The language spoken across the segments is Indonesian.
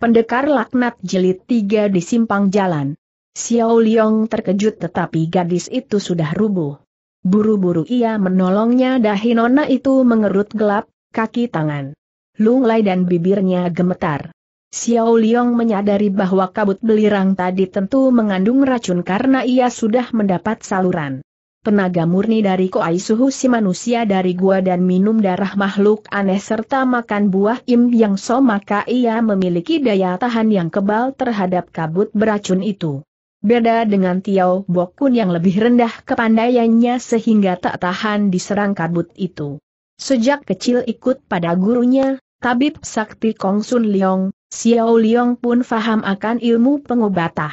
Pendekar Laknat jelit tiga di Simpang Jalan. Xiao Liong terkejut tetapi gadis itu sudah rubuh. Buru-buru ia menolongnya dahi nona itu mengerut gelap, kaki tangan. Lunglai dan bibirnya gemetar. Xiao Liong menyadari bahwa kabut belirang tadi tentu mengandung racun karena ia sudah mendapat saluran tenaga murni dari koai suhu si manusia dari gua dan minum darah makhluk aneh serta makan buah im yang so maka ia memiliki daya tahan yang kebal terhadap kabut beracun itu. Beda dengan Tiao Bokun yang lebih rendah kepandaiannya sehingga tak tahan diserang kabut itu. Sejak kecil ikut pada gurunya, Tabib Sakti Kong Sun Leong, Xiao Leong pun faham akan ilmu pengobatan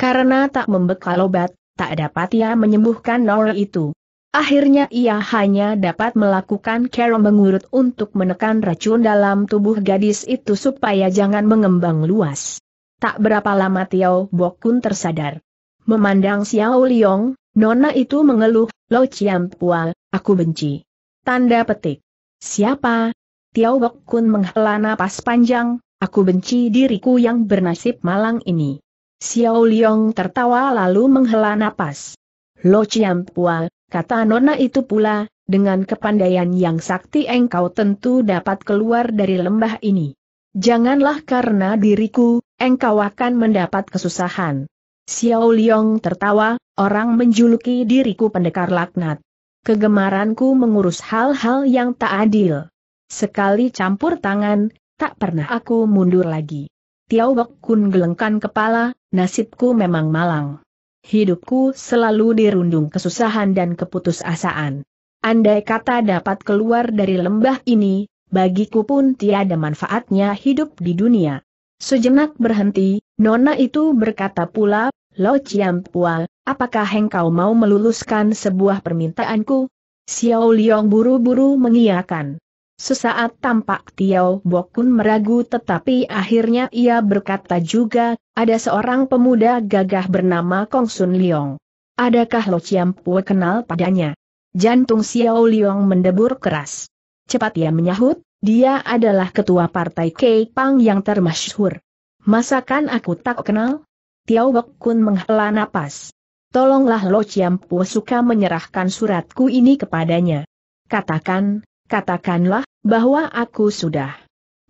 Karena tak membekal obat, tak dapat ia menyembuhkan Nora itu. Akhirnya ia hanya dapat melakukan cara mengurut untuk menekan racun dalam tubuh gadis itu supaya jangan mengembang luas. Tak berapa lama Tiao Bokun tersadar. Memandang Xiao Liong, Nona itu mengeluh, Lo Chiam Pua, aku benci. Tanda petik. Siapa? Tiao Bokun menghela napas panjang, aku benci diriku yang bernasib malang ini. Xiao Liang tertawa lalu menghela napas. Lo Pua, kata nona itu pula, dengan kepandaian yang sakti engkau tentu dapat keluar dari lembah ini. Janganlah karena diriku, engkau akan mendapat kesusahan. Xiao Liang tertawa, orang menjuluki diriku pendekar laknat. Kegemaranku mengurus hal-hal yang tak adil. Sekali campur tangan, tak pernah aku mundur lagi. Tiao Bok Kun gelengkan kepala, nasibku memang malang. Hidupku selalu dirundung kesusahan dan keputusasaan. Andai kata dapat keluar dari lembah ini, bagiku pun tiada manfaatnya hidup di dunia. Sejenak berhenti, Nona itu berkata pula, Lo Chiam Pua, apakah engkau mau meluluskan sebuah permintaanku? Xiao Liong buru-buru mengiyakan. Sesaat tampak Tiao Bokun meragu tetapi akhirnya ia berkata juga, ada seorang pemuda gagah bernama Kong Sun Leong. Adakah Lo Chiam Pue kenal padanya? Jantung Xiao Leong mendebur keras. Cepat ia menyahut, dia adalah ketua partai Kei Pang yang termasyhur. Masakan aku tak kenal? Tiao Bokun menghela napas. Tolonglah Lo Chiam Pue suka menyerahkan suratku ini kepadanya. Katakan, katakanlah bahwa aku sudah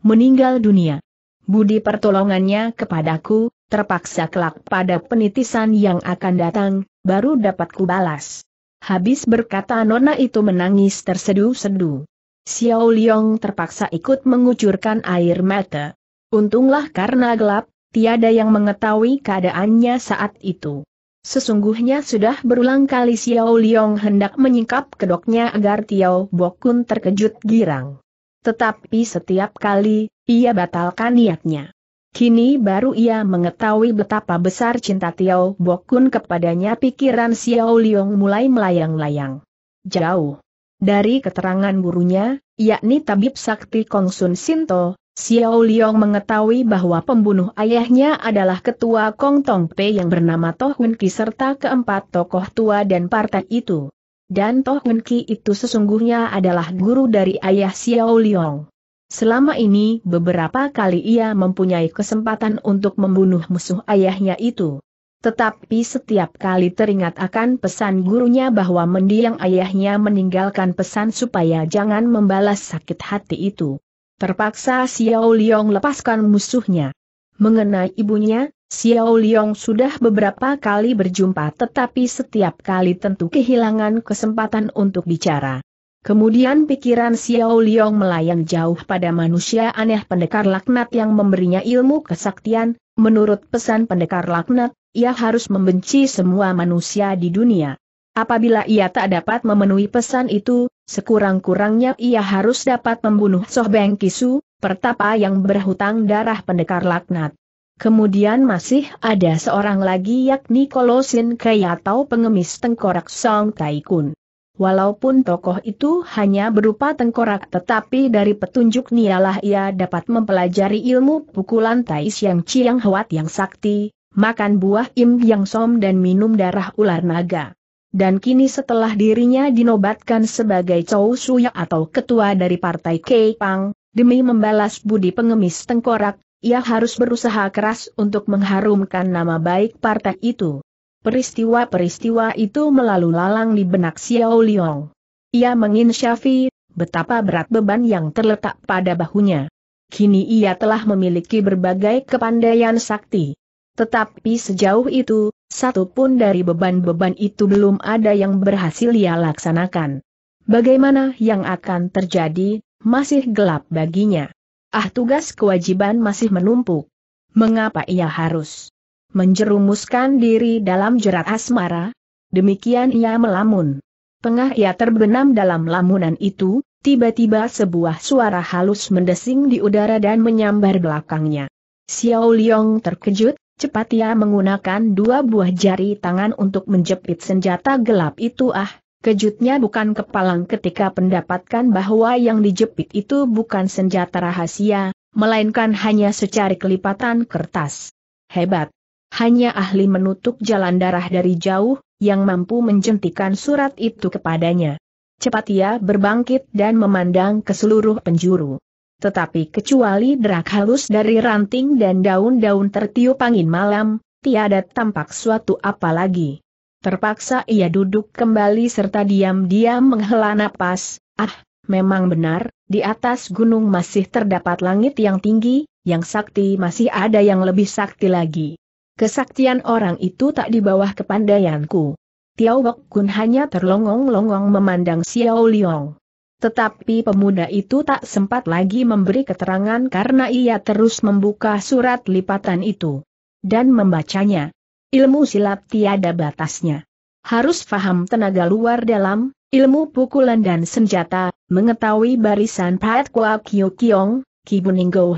meninggal dunia. Budi pertolongannya kepadaku, terpaksa kelak pada penitisan yang akan datang, baru dapat kubalas. Habis berkata Nona itu menangis tersedu-sedu. Xiao Liong terpaksa ikut mengucurkan air mata. Untunglah karena gelap, tiada yang mengetahui keadaannya saat itu. Sesungguhnya sudah berulang kali Xiao Liong hendak menyingkap kedoknya agar Tiao Bokun terkejut girang. Tetapi setiap kali, ia batalkan niatnya. Kini baru ia mengetahui betapa besar cinta Tiao Bokun kepadanya pikiran Xiao Liong mulai melayang-layang. Jauh. Dari keterangan gurunya, yakni Tabib Sakti Kongsun Sinto, Xiao Liang mengetahui bahwa pembunuh ayahnya adalah ketua Kong Tong Pei yang bernama Toh Hun Ki serta keempat tokoh tua dan partai itu. Dan Toh Hun Ki itu sesungguhnya adalah guru dari ayah Xiao Liang. Selama ini beberapa kali ia mempunyai kesempatan untuk membunuh musuh ayahnya itu. Tetapi setiap kali teringat akan pesan gurunya bahwa mendiang ayahnya meninggalkan pesan supaya jangan membalas sakit hati itu. Terpaksa Xiao Liang lepaskan musuhnya. Mengenai ibunya, Xiao Liang sudah beberapa kali berjumpa tetapi setiap kali tentu kehilangan kesempatan untuk bicara. Kemudian pikiran Xiao Liang melayang jauh pada manusia aneh pendekar laknat yang memberinya ilmu kesaktian, menurut pesan pendekar laknat, ia harus membenci semua manusia di dunia. Apabila ia tak dapat memenuhi pesan itu, sekurang-kurangnya ia harus dapat membunuh Soh Beng Kisu, pertapa yang berhutang darah pendekar laknat. Kemudian masih ada seorang lagi yakni Kolosin Kei atau pengemis tengkorak Song Taikun. Walaupun tokoh itu hanya berupa tengkorak tetapi dari petunjuk nialah ia dapat mempelajari ilmu pukulan Tai yang Chiang Hwat yang sakti, makan buah im yang som dan minum darah ular naga dan kini setelah dirinya dinobatkan sebagai Chow Suya atau ketua dari Partai Keipang, demi membalas budi pengemis tengkorak, ia harus berusaha keras untuk mengharumkan nama baik partai itu. Peristiwa-peristiwa itu melalu lalang di benak Xiao Liang. Ia menginsyafi betapa berat beban yang terletak pada bahunya. Kini ia telah memiliki berbagai kepandaian sakti. Tetapi sejauh itu, satu pun dari beban-beban itu belum ada yang berhasil ia laksanakan. Bagaimana yang akan terjadi, masih gelap baginya. Ah tugas kewajiban masih menumpuk. Mengapa ia harus menjerumuskan diri dalam jerat asmara? Demikian ia melamun. Tengah ia terbenam dalam lamunan itu, tiba-tiba sebuah suara halus mendesing di udara dan menyambar belakangnya. Xiao Liong terkejut, Cepat ia menggunakan dua buah jari tangan untuk menjepit senjata gelap itu ah, kejutnya bukan kepalang ketika pendapatkan bahwa yang dijepit itu bukan senjata rahasia, melainkan hanya secarik kelipatan kertas. Hebat! Hanya ahli menutup jalan darah dari jauh, yang mampu menjentikan surat itu kepadanya. Cepat ia berbangkit dan memandang ke seluruh penjuru tetapi kecuali derak halus dari ranting dan daun-daun tertiup angin malam, tiada tampak suatu apa lagi. Terpaksa ia duduk kembali serta diam-diam menghela napas, ah, memang benar, di atas gunung masih terdapat langit yang tinggi, yang sakti masih ada yang lebih sakti lagi. Kesaktian orang itu tak di bawah kepandaianku. Tiao Bok Kun hanya terlongong-longong memandang Xiao Liong. Tetapi pemuda itu tak sempat lagi memberi keterangan karena ia terus membuka surat lipatan itu. Dan membacanya. Ilmu silat tiada batasnya. Harus faham tenaga luar dalam, ilmu pukulan dan senjata, mengetahui barisan Pat Kwa Kyo Kiong, Kibuning Go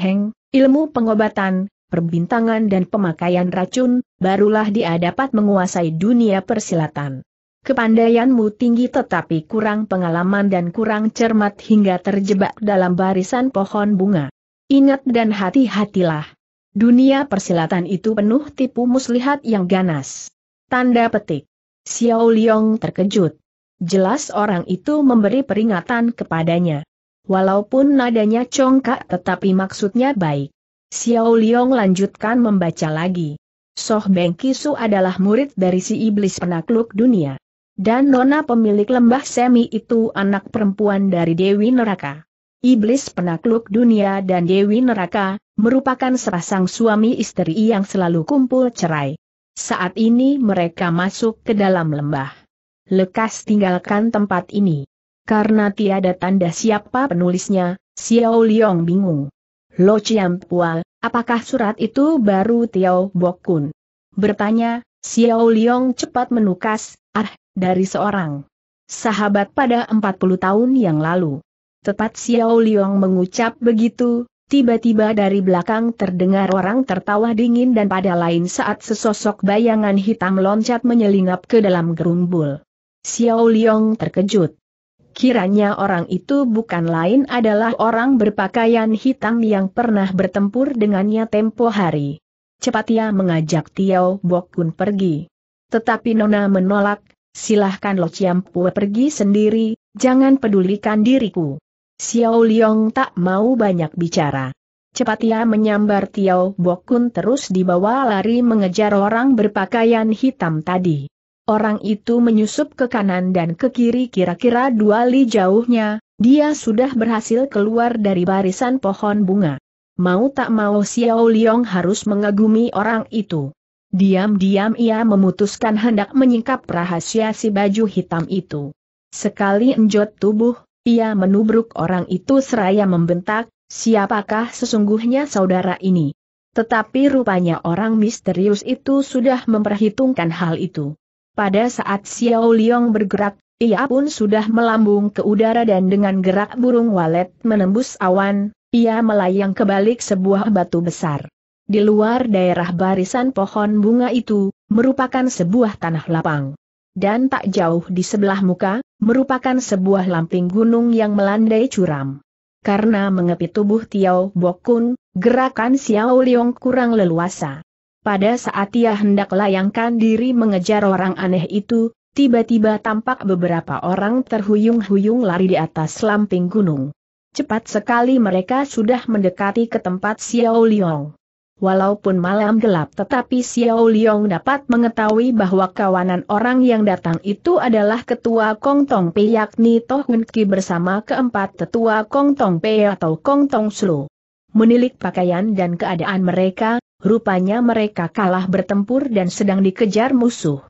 ilmu pengobatan, perbintangan dan pemakaian racun, barulah dia dapat menguasai dunia persilatan. Kepandaianmu tinggi tetapi kurang pengalaman dan kurang cermat hingga terjebak dalam barisan pohon bunga. Ingat dan hati-hatilah. Dunia persilatan itu penuh tipu muslihat yang ganas. Tanda petik. Xiao Liong terkejut. Jelas orang itu memberi peringatan kepadanya. Walaupun nadanya congkak tetapi maksudnya baik. Xiao Liong lanjutkan membaca lagi. Soh Beng Kisu adalah murid dari si iblis penakluk dunia. Dan nona pemilik lembah semi itu anak perempuan dari Dewi Neraka. Iblis penakluk dunia dan Dewi Neraka, merupakan sepasang suami istri yang selalu kumpul cerai. Saat ini mereka masuk ke dalam lembah. Lekas tinggalkan tempat ini. Karena tiada tanda siapa penulisnya, Xiao Liong bingung. Lo Chiam Pua, apakah surat itu baru Tiao Bokun? Bertanya, Xiao Liong cepat menukas, ah, dari seorang sahabat pada 40 tahun yang lalu. Tepat Xiao Liang mengucap begitu, tiba-tiba dari belakang terdengar orang tertawa dingin dan pada lain saat sesosok bayangan hitam loncat menyelinap ke dalam gerumbul. Xiao Liang terkejut. Kiranya orang itu bukan lain adalah orang berpakaian hitam yang pernah bertempur dengannya tempo hari. Cepat ia mengajak Tiao Bokun pergi. Tetapi Nona menolak, silahkan Lo Chiam Pue pergi sendiri, jangan pedulikan diriku. Xiao Liong tak mau banyak bicara. Cepat ia menyambar Tiao Bokun terus dibawa lari mengejar orang berpakaian hitam tadi. Orang itu menyusup ke kanan dan ke kiri kira-kira dua li jauhnya, dia sudah berhasil keluar dari barisan pohon bunga. Mau tak mau Xiao Liong harus mengagumi orang itu. Diam-diam ia memutuskan hendak menyingkap rahasia si baju hitam itu. Sekali enjot tubuh, ia menubruk orang itu seraya membentak, siapakah sesungguhnya saudara ini? Tetapi rupanya orang misterius itu sudah memperhitungkan hal itu. Pada saat Xiao Liang bergerak, ia pun sudah melambung ke udara dan dengan gerak burung walet menembus awan, ia melayang ke balik sebuah batu besar di luar daerah barisan pohon bunga itu, merupakan sebuah tanah lapang. Dan tak jauh di sebelah muka, merupakan sebuah lamping gunung yang melandai curam. Karena mengepit tubuh Tiao Bokun, gerakan Xiao Liong kurang leluasa. Pada saat ia hendak layangkan diri mengejar orang aneh itu, tiba-tiba tampak beberapa orang terhuyung-huyung lari di atas lamping gunung. Cepat sekali mereka sudah mendekati ke tempat Xiao Liong. Walaupun malam gelap tetapi Xiao Liong dapat mengetahui bahwa kawanan orang yang datang itu adalah ketua Kong Tong Pei yakni Toh Hun Ki bersama keempat tetua Kong Tong Pei atau Kong Tong Slu. Menilik pakaian dan keadaan mereka, rupanya mereka kalah bertempur dan sedang dikejar musuh.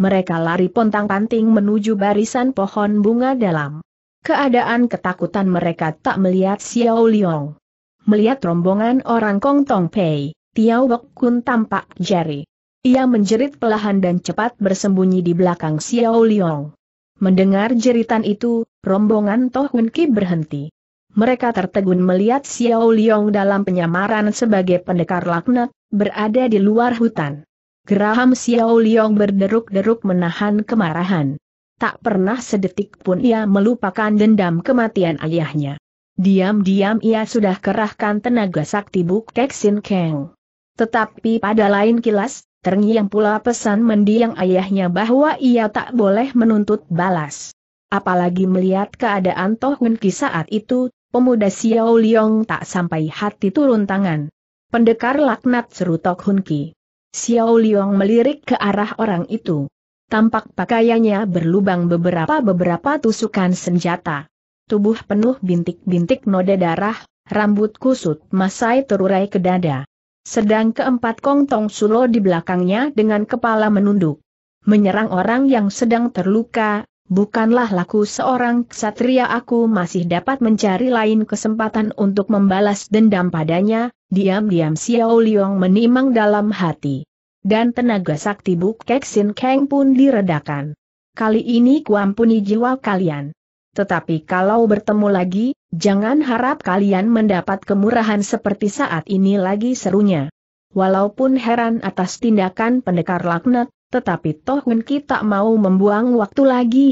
Mereka lari pontang-panting menuju barisan pohon bunga dalam. Keadaan ketakutan mereka tak melihat Xiao Liong melihat rombongan orang Kong Tong Pei, Tiao Bok Kun tampak jari. Ia menjerit pelahan dan cepat bersembunyi di belakang Xiao Liong. Mendengar jeritan itu, rombongan Toh Hun Ki berhenti. Mereka tertegun melihat Xiao Liong dalam penyamaran sebagai pendekar laknat, berada di luar hutan. Geraham Xiao Liong berderuk-deruk menahan kemarahan. Tak pernah sedetik pun ia melupakan dendam kematian ayahnya. Diam-diam ia sudah kerahkan tenaga sakti Buk Keksin Keng. Tetapi pada lain kilas, terngiang pula pesan mendiang ayahnya bahwa ia tak boleh menuntut balas. Apalagi melihat keadaan Toh Hun saat itu, pemuda Xiao Liong tak sampai hati turun tangan. Pendekar laknat seru Toh Hun Xiao Liong melirik ke arah orang itu. Tampak pakaiannya berlubang beberapa-beberapa tusukan senjata tubuh penuh bintik-bintik noda darah, rambut kusut masai terurai ke dada. Sedang keempat kongtong sulo di belakangnya dengan kepala menunduk. Menyerang orang yang sedang terluka, bukanlah laku seorang ksatria aku masih dapat mencari lain kesempatan untuk membalas dendam padanya, diam-diam Xiao Liong menimang dalam hati. Dan tenaga sakti Buk Keksin Kang pun diredakan. Kali ini kuampuni jiwa kalian. Tetapi kalau bertemu lagi, jangan harap kalian mendapat kemurahan seperti saat ini lagi serunya. Walaupun heran atas tindakan pendekar laknat, tetapi toh Wenki tak mau membuang waktu lagi.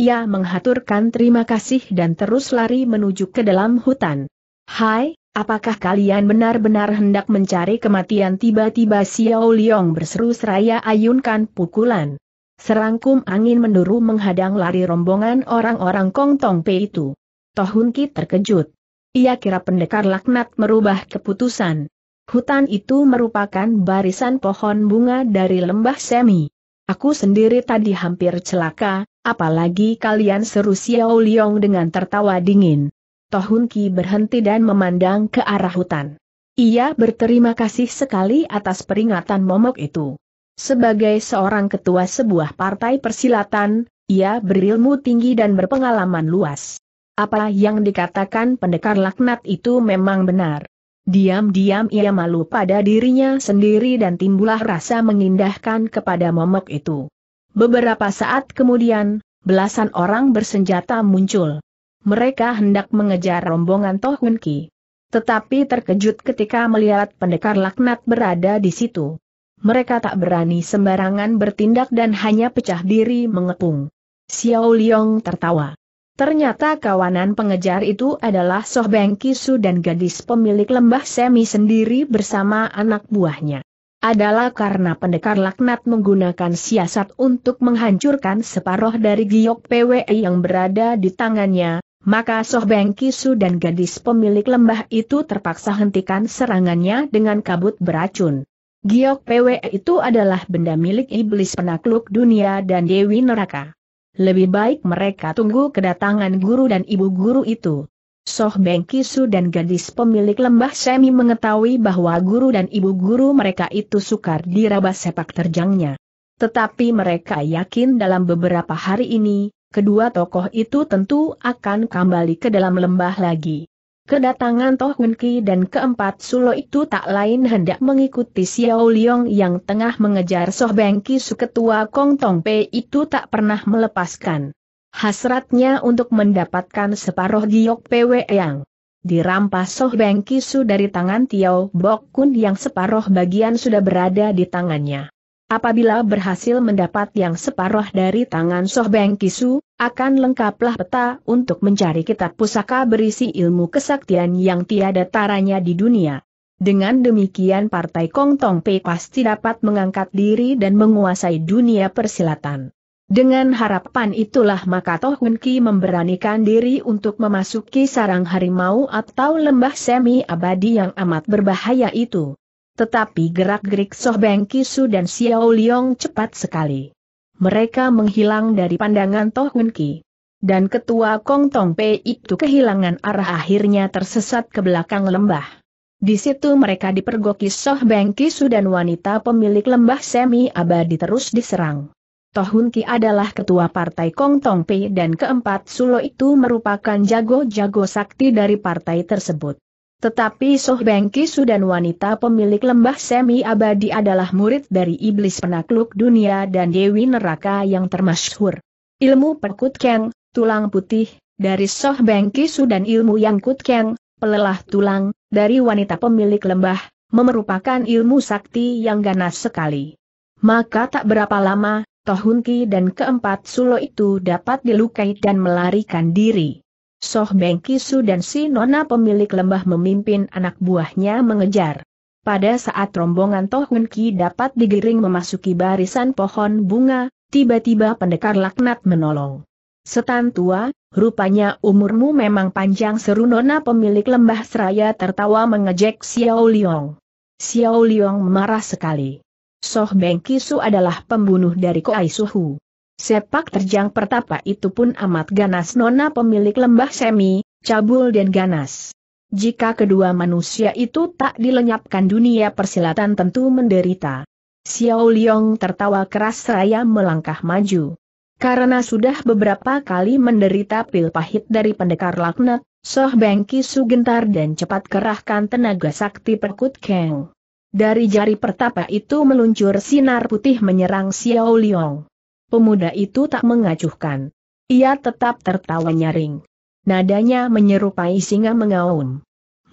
Ia menghaturkan terima kasih dan terus lari menuju ke dalam hutan. Hai, apakah kalian benar-benar hendak mencari kematian tiba-tiba Xiao Liong berseru seraya ayunkan pukulan. Serangkum angin menduru menghadang lari rombongan orang-orang Kong Tong Pei itu. Tohun Ki terkejut. Ia kira pendekar laknat merubah keputusan. Hutan itu merupakan barisan pohon bunga dari lembah Semi. Aku sendiri tadi hampir celaka, apalagi kalian seru Xiao Liong dengan tertawa dingin. Tohun Ki berhenti dan memandang ke arah hutan. Ia berterima kasih sekali atas peringatan momok itu. Sebagai seorang ketua sebuah partai persilatan, ia berilmu tinggi dan berpengalaman luas. Apa yang dikatakan pendekar laknat itu memang benar. Diam-diam ia malu pada dirinya sendiri dan timbullah rasa mengindahkan kepada momok itu. Beberapa saat kemudian, belasan orang bersenjata muncul. Mereka hendak mengejar rombongan Tohunki. Tetapi terkejut ketika melihat pendekar laknat berada di situ mereka tak berani sembarangan bertindak dan hanya pecah diri mengepung. Xiao Liong tertawa. Ternyata kawanan pengejar itu adalah Soh Beng Kisu dan gadis pemilik lembah semi sendiri bersama anak buahnya. Adalah karena pendekar laknat menggunakan siasat untuk menghancurkan separoh dari giok PWE yang berada di tangannya, maka Soh Beng Kisu dan gadis pemilik lembah itu terpaksa hentikan serangannya dengan kabut beracun. Giok PW itu adalah benda milik iblis penakluk dunia dan dewi neraka. Lebih baik mereka tunggu kedatangan guru dan ibu guru itu. Soh Beng Kisu dan gadis pemilik lembah semi mengetahui bahwa guru dan ibu guru mereka itu sukar diraba sepak terjangnya. Tetapi mereka yakin dalam beberapa hari ini, kedua tokoh itu tentu akan kembali ke dalam lembah lagi. Kedatangan Toh Hun Ki dan keempat Sulo itu tak lain hendak mengikuti Xiao Liong yang tengah mengejar Soh Beng Ki Ketua Kong Tong Pei itu tak pernah melepaskan. Hasratnya untuk mendapatkan separuh giok PW yang dirampas Soh Beng Ki Su dari tangan Tiao Bok Kun yang separuh bagian sudah berada di tangannya. Apabila berhasil mendapat yang separuh dari tangan Soh Beng Su? akan lengkaplah peta untuk mencari kitab pusaka berisi ilmu kesaktian yang tiada taranya di dunia. Dengan demikian partai Kong Tong Pei pasti dapat mengangkat diri dan menguasai dunia persilatan. Dengan harapan itulah maka Toh Hun Ki memberanikan diri untuk memasuki sarang harimau atau lembah semi abadi yang amat berbahaya itu. Tetapi gerak-gerik Soh Beng Kisu dan Xiao Liong cepat sekali mereka menghilang dari pandangan Toh Hun Ki. Dan ketua Kong Tong Pei itu kehilangan arah akhirnya tersesat ke belakang lembah. Di situ mereka dipergoki Soh Beng Kisu dan wanita pemilik lembah semi abadi terus diserang. Toh Hun Ki adalah ketua partai Kong Tong Pei dan keempat Sulo itu merupakan jago-jago sakti dari partai tersebut. Tetapi Soh Bengkisu dan wanita pemilik lembah semi abadi adalah murid dari iblis penakluk dunia dan dewi neraka yang termasyhur. Ilmu perkut keng, tulang putih, dari Soh Bengkisu dan ilmu yang kut keng, pelelah tulang, dari wanita pemilik lembah, merupakan ilmu sakti yang ganas sekali. Maka tak berapa lama, Tohunki dan keempat Sulo itu dapat dilukai dan melarikan diri. Soh Beng Kisu dan si Nona pemilik lembah memimpin anak buahnya mengejar. Pada saat rombongan Tohun Ki dapat digiring memasuki barisan pohon bunga, tiba-tiba pendekar laknat menolong. Setan tua, rupanya umurmu memang panjang seru Nona pemilik lembah seraya tertawa mengejek Xiao Liong. Xiao Liong marah sekali. Soh Beng Kisu adalah pembunuh dari Koai Suhu. Sepak terjang pertapa itu pun amat ganas nona pemilik lembah semi, cabul dan ganas. Jika kedua manusia itu tak dilenyapkan dunia persilatan tentu menderita. Xiao Liong tertawa keras seraya melangkah maju. Karena sudah beberapa kali menderita pil pahit dari pendekar laknat, Soh Bengki sugentar dan cepat kerahkan tenaga sakti perkut Keng. Dari jari pertapa itu meluncur sinar putih menyerang Xiao Liong pemuda itu tak mengacuhkan. Ia tetap tertawa nyaring. Nadanya menyerupai singa mengaum.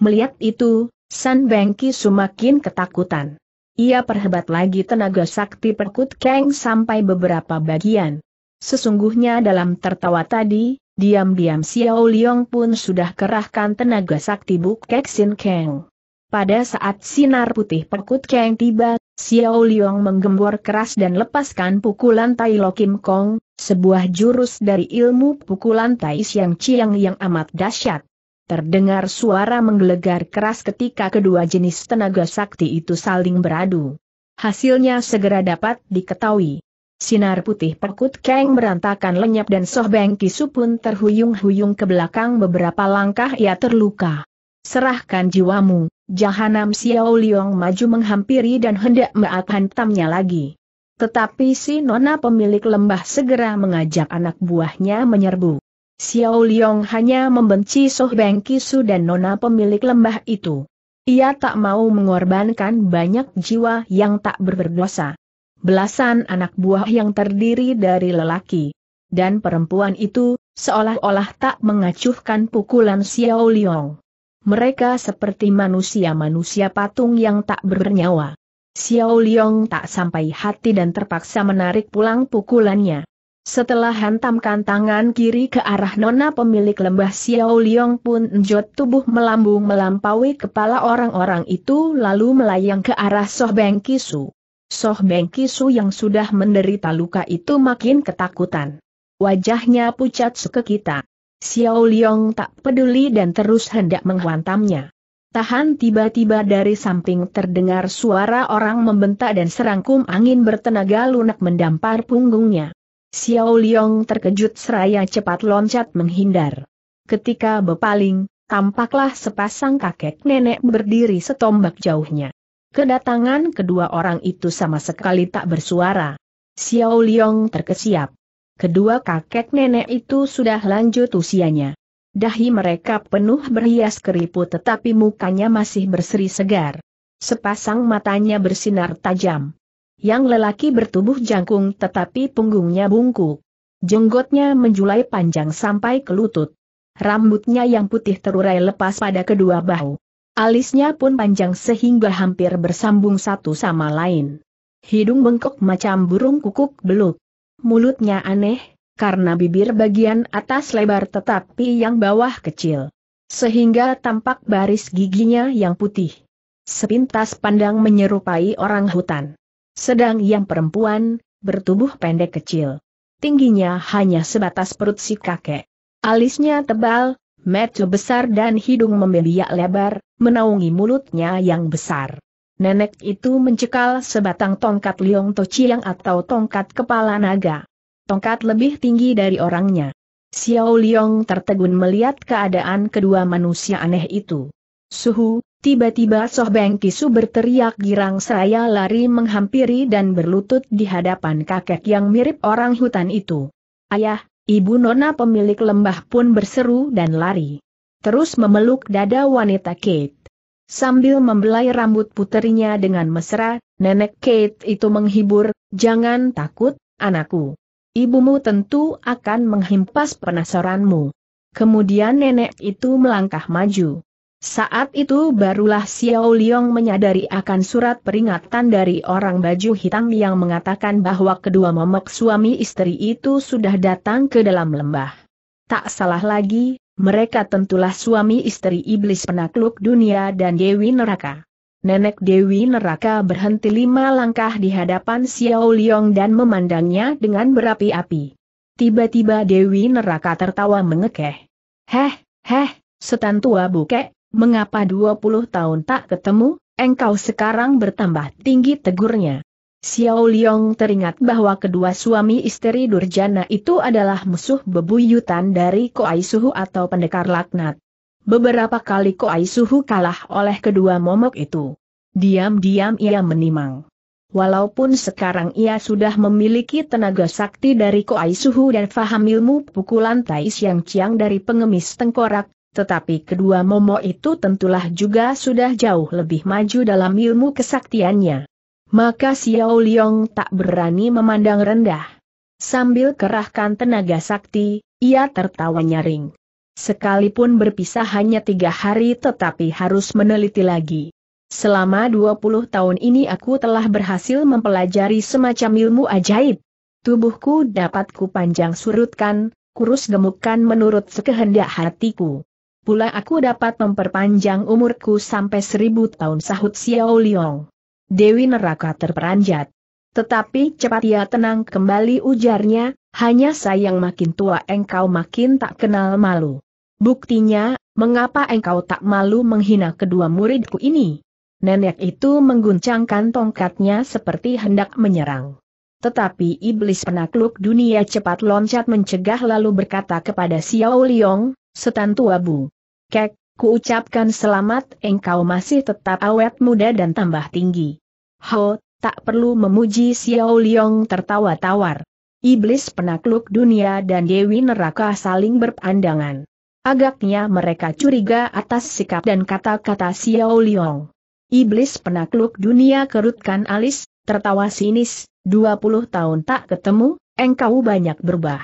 Melihat itu, San Bengki semakin ketakutan. Ia perhebat lagi tenaga sakti perkut Kang sampai beberapa bagian. Sesungguhnya dalam tertawa tadi, diam-diam Xiao Liang pun sudah kerahkan tenaga sakti Buk Keksin Kang. Pada saat sinar putih perkut Kang tiba, Xiao Liang menggembor keras dan lepaskan pukulan Tai Lo Kim Kong, sebuah jurus dari ilmu pukulan Tai Xiang Chiang yang amat dahsyat. Terdengar suara menggelegar keras ketika kedua jenis tenaga sakti itu saling beradu. Hasilnya segera dapat diketahui. Sinar putih perkut keng berantakan lenyap dan Soh Beng Kisu pun terhuyung-huyung ke belakang beberapa langkah ia terluka. Serahkan jiwamu, Jahanam Xiao Liong maju menghampiri dan hendak hantamnya lagi. Tetapi si nona pemilik lembah segera mengajak anak buahnya menyerbu. Xiao Liong hanya membenci Soh Beng Kisu dan nona pemilik lembah itu. Ia tak mau mengorbankan banyak jiwa yang tak berberdosa. Belasan anak buah yang terdiri dari lelaki dan perempuan itu, seolah-olah tak mengacuhkan pukulan Xiao Liong. Mereka seperti manusia-manusia patung yang tak bernyawa. Xiao Liong tak sampai hati dan terpaksa menarik pulang pukulannya. Setelah hantamkan tangan kiri ke arah nona pemilik lembah Xiao Liong pun njot tubuh melambung melampaui kepala orang-orang itu lalu melayang ke arah Soh Beng Kisu. Soh Beng Kisu yang sudah menderita luka itu makin ketakutan. Wajahnya pucat sekekita. Xiao Liang tak peduli dan terus hendak menghantamnya. Tahan tiba-tiba dari samping terdengar suara orang membentak dan serangkum angin bertenaga lunak mendampar punggungnya. Xiao Liang terkejut seraya cepat loncat menghindar. Ketika berpaling, tampaklah sepasang kakek nenek berdiri setombak jauhnya. Kedatangan kedua orang itu sama sekali tak bersuara. Xiao Liang terkesiap. Kedua kakek nenek itu sudah lanjut usianya. Dahi mereka penuh berhias keriput tetapi mukanya masih berseri segar. Sepasang matanya bersinar tajam. Yang lelaki bertubuh jangkung tetapi punggungnya bungkuk. Jenggotnya menjulai panjang sampai ke lutut. Rambutnya yang putih terurai lepas pada kedua bahu. Alisnya pun panjang sehingga hampir bersambung satu sama lain. Hidung bengkok macam burung kukuk beluk. Mulutnya aneh, karena bibir bagian atas lebar tetapi yang bawah kecil. Sehingga tampak baris giginya yang putih. Sepintas pandang menyerupai orang hutan. Sedang yang perempuan, bertubuh pendek kecil. Tingginya hanya sebatas perut si kakek. Alisnya tebal, mata besar dan hidung membeliak lebar, menaungi mulutnya yang besar nenek itu mencekal sebatang tongkat liong tociang atau tongkat kepala naga. Tongkat lebih tinggi dari orangnya. Xiao Liong tertegun melihat keadaan kedua manusia aneh itu. Suhu, tiba-tiba Soh Beng Kisu berteriak girang seraya lari menghampiri dan berlutut di hadapan kakek yang mirip orang hutan itu. Ayah, ibu nona pemilik lembah pun berseru dan lari. Terus memeluk dada wanita Kate. Sambil membelai rambut puterinya dengan mesra, nenek Kate itu menghibur, jangan takut, anakku. Ibumu tentu akan menghimpas penasaranmu. Kemudian nenek itu melangkah maju. Saat itu barulah Xiao Liang menyadari akan surat peringatan dari orang baju hitam yang mengatakan bahwa kedua momok suami istri itu sudah datang ke dalam lembah. Tak salah lagi, mereka tentulah suami istri iblis penakluk dunia dan Dewi Neraka. Nenek Dewi Neraka berhenti lima langkah di hadapan Xiao Liong dan memandangnya dengan berapi-api. Tiba-tiba Dewi Neraka tertawa mengekeh. Heh, heh, setan tua buke, mengapa 20 tahun tak ketemu, engkau sekarang bertambah tinggi tegurnya. Xiao Liong teringat bahwa kedua suami istri Durjana itu adalah musuh bebuyutan dari Koai Suhu atau pendekar laknat. Beberapa kali Koai Suhu kalah oleh kedua momok itu. Diam-diam ia menimang. Walaupun sekarang ia sudah memiliki tenaga sakti dari Koai Suhu dan faham ilmu pukulan Tai Siang Chiang dari pengemis tengkorak, tetapi kedua momok itu tentulah juga sudah jauh lebih maju dalam ilmu kesaktiannya maka Xiao Liong tak berani memandang rendah. Sambil kerahkan tenaga sakti, ia tertawa nyaring. Sekalipun berpisah hanya tiga hari tetapi harus meneliti lagi. Selama 20 tahun ini aku telah berhasil mempelajari semacam ilmu ajaib. Tubuhku dapat kupanjang surutkan, kurus gemukkan menurut sekehendak hatiku. Pula aku dapat memperpanjang umurku sampai seribu tahun sahut Xiao Liong. Dewi neraka terperanjat. Tetapi cepat ia tenang kembali ujarnya, hanya sayang makin tua engkau makin tak kenal malu. Buktinya, mengapa engkau tak malu menghina kedua muridku ini? Nenek itu mengguncangkan tongkatnya seperti hendak menyerang. Tetapi iblis penakluk dunia cepat loncat mencegah lalu berkata kepada Xiao Liong, setan tua bu. Kek, kuucapkan selamat engkau masih tetap awet muda dan tambah tinggi. Ho, tak perlu memuji Xiao Liong tertawa tawar. Iblis penakluk dunia dan Dewi Neraka saling berpandangan. Agaknya mereka curiga atas sikap dan kata-kata Xiao Liong. Iblis penakluk dunia kerutkan alis, tertawa sinis, 20 tahun tak ketemu, engkau banyak berubah.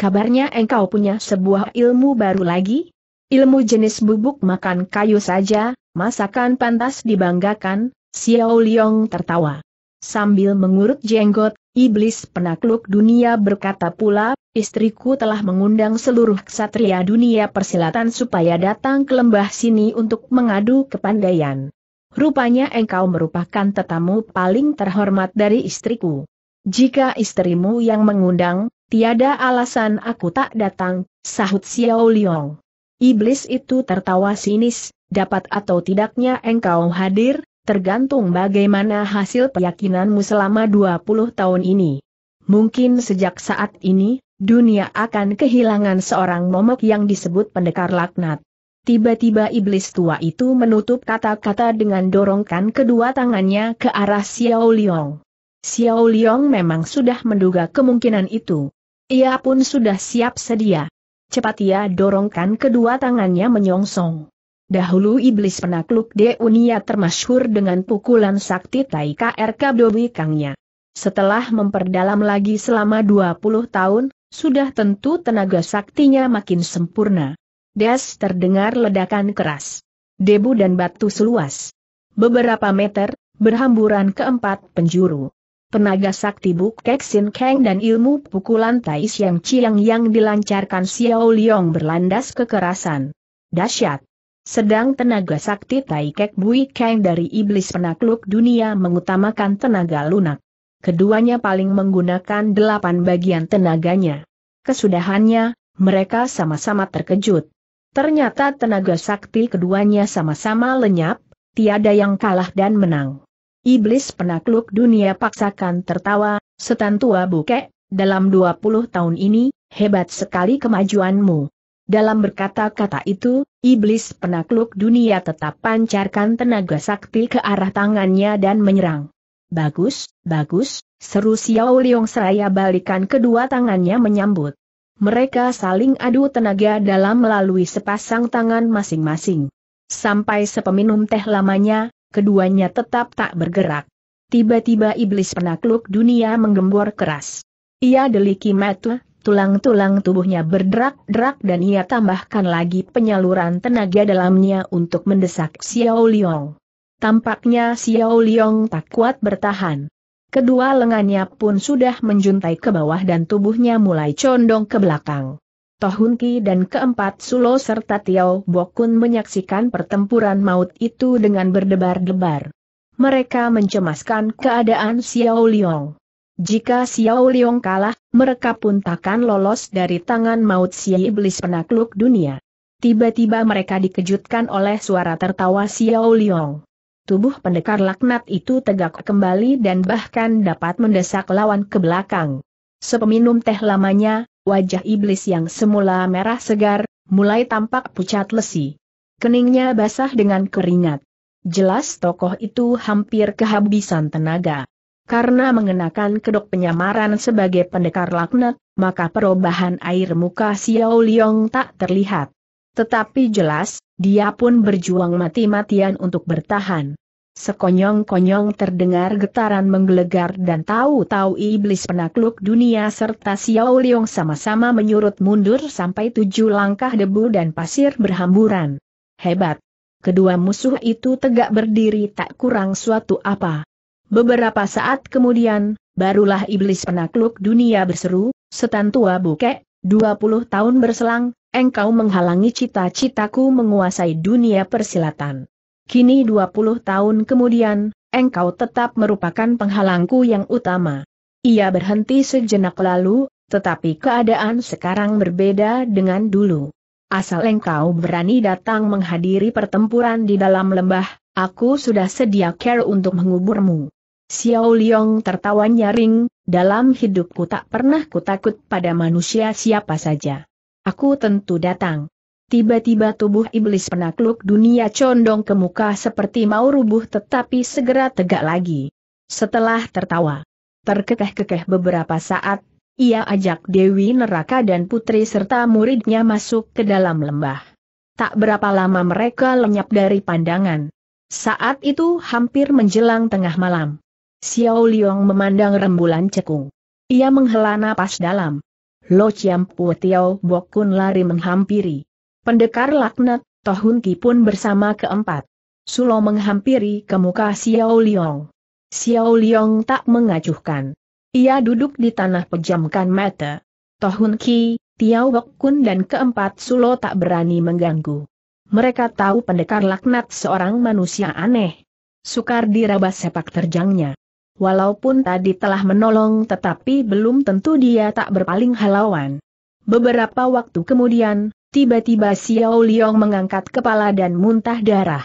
Kabarnya engkau punya sebuah ilmu baru lagi? Ilmu jenis bubuk makan kayu saja, masakan pantas dibanggakan, Xiao Liong tertawa. Sambil mengurut jenggot, iblis penakluk dunia berkata pula, istriku telah mengundang seluruh ksatria dunia persilatan supaya datang ke lembah sini untuk mengadu kepandaian. Rupanya engkau merupakan tetamu paling terhormat dari istriku. Jika istrimu yang mengundang, tiada alasan aku tak datang, sahut Xiao Liong. Iblis itu tertawa sinis, dapat atau tidaknya engkau hadir, tergantung bagaimana hasil keyakinanmu selama 20 tahun ini. Mungkin sejak saat ini, dunia akan kehilangan seorang momok yang disebut pendekar laknat. Tiba-tiba iblis tua itu menutup kata-kata dengan dorongkan kedua tangannya ke arah Xiao Liang. Xiao Liang memang sudah menduga kemungkinan itu. Ia pun sudah siap sedia. Cepat ia dorongkan kedua tangannya menyongsong. Dahulu iblis penakluk Deunia termasyhur dengan pukulan sakti Tai KRK Dobi Kangnya. Setelah memperdalam lagi selama 20 tahun, sudah tentu tenaga saktinya makin sempurna. Des terdengar ledakan keras. Debu dan batu seluas. Beberapa meter, berhamburan keempat penjuru. Tenaga sakti Buk Keksin Kang dan ilmu pukulan Tai Siang Chiang yang dilancarkan Xiao Liong berlandas kekerasan. Dasyat. Sedang tenaga sakti Taikek Bui Kang dari iblis penakluk dunia mengutamakan tenaga lunak. Keduanya paling menggunakan delapan bagian tenaganya. Kesudahannya, mereka sama-sama terkejut. Ternyata tenaga sakti keduanya sama-sama lenyap, tiada yang kalah dan menang. Iblis penakluk dunia paksakan tertawa, setan tua bukek, dalam 20 tahun ini, hebat sekali kemajuanmu. Dalam berkata-kata itu, iblis penakluk dunia tetap pancarkan tenaga sakti ke arah tangannya dan menyerang. Bagus, bagus, seru Xiao Liong seraya balikan kedua tangannya menyambut. Mereka saling adu tenaga dalam melalui sepasang tangan masing-masing. Sampai sepeminum teh lamanya, keduanya tetap tak bergerak. Tiba-tiba iblis penakluk dunia menggembor keras. Ia deliki mata, Tulang-tulang tubuhnya berderak-derak dan ia tambahkan lagi penyaluran tenaga dalamnya untuk mendesak Xiao Liang. Tampaknya Xiao Liang tak kuat bertahan. Kedua lengannya pun sudah menjuntai ke bawah dan tubuhnya mulai condong ke belakang. Tohunki dan keempat Sulo serta Tiao Bokun menyaksikan pertempuran maut itu dengan berdebar-debar. Mereka mencemaskan keadaan Xiao Liang. Jika Xiao Liong kalah, mereka pun takkan lolos dari tangan maut si iblis penakluk dunia. Tiba-tiba mereka dikejutkan oleh suara tertawa Xiao Liong. Tubuh pendekar laknat itu tegak kembali dan bahkan dapat mendesak lawan ke belakang. Sepeminum teh lamanya, wajah iblis yang semula merah segar, mulai tampak pucat lesi. Keningnya basah dengan keringat. Jelas tokoh itu hampir kehabisan tenaga. Karena mengenakan kedok penyamaran sebagai pendekar laknat, maka perubahan air muka Xiao Liong tak terlihat. Tetapi jelas, dia pun berjuang mati-matian untuk bertahan. Sekonyong-konyong terdengar getaran menggelegar dan tahu-tahu iblis penakluk dunia serta Xiao Liong sama-sama menyurut mundur sampai tujuh langkah debu dan pasir berhamburan. Hebat! Kedua musuh itu tegak berdiri tak kurang suatu apa. Beberapa saat kemudian, barulah iblis penakluk dunia berseru, setan tua bukek, 20 tahun berselang, engkau menghalangi cita-citaku menguasai dunia persilatan. Kini 20 tahun kemudian, engkau tetap merupakan penghalangku yang utama. Ia berhenti sejenak lalu, tetapi keadaan sekarang berbeda dengan dulu. Asal engkau berani datang menghadiri pertempuran di dalam lembah, aku sudah sedia care untuk menguburmu. Xiao Liong tertawa nyaring, dalam hidupku tak pernah kutakut pada manusia siapa saja. Aku tentu datang. Tiba-tiba tubuh iblis penakluk dunia condong ke muka seperti mau rubuh tetapi segera tegak lagi. Setelah tertawa, terkekeh-kekeh beberapa saat, ia ajak Dewi Neraka dan putri serta muridnya masuk ke dalam lembah. Tak berapa lama mereka lenyap dari pandangan. Saat itu hampir menjelang tengah malam. Xiao Liang memandang rembulan cekung. Ia menghela napas dalam. Lo Chiam Pu Tiao Bok Kun lari menghampiri. Pendekar laknat, Tohun Ki pun bersama keempat. Sulo menghampiri ke muka Xiao Liang. Xiao Liang tak mengacuhkan. Ia duduk di tanah pejamkan mata. Tohun Ki, Tiao Bok Kun dan keempat Sulo tak berani mengganggu. Mereka tahu pendekar laknat seorang manusia aneh. Sukar diraba sepak terjangnya. Walaupun tadi telah menolong tetapi belum tentu dia tak berpaling halawan. Beberapa waktu kemudian, tiba-tiba Xiao Liang mengangkat kepala dan muntah darah.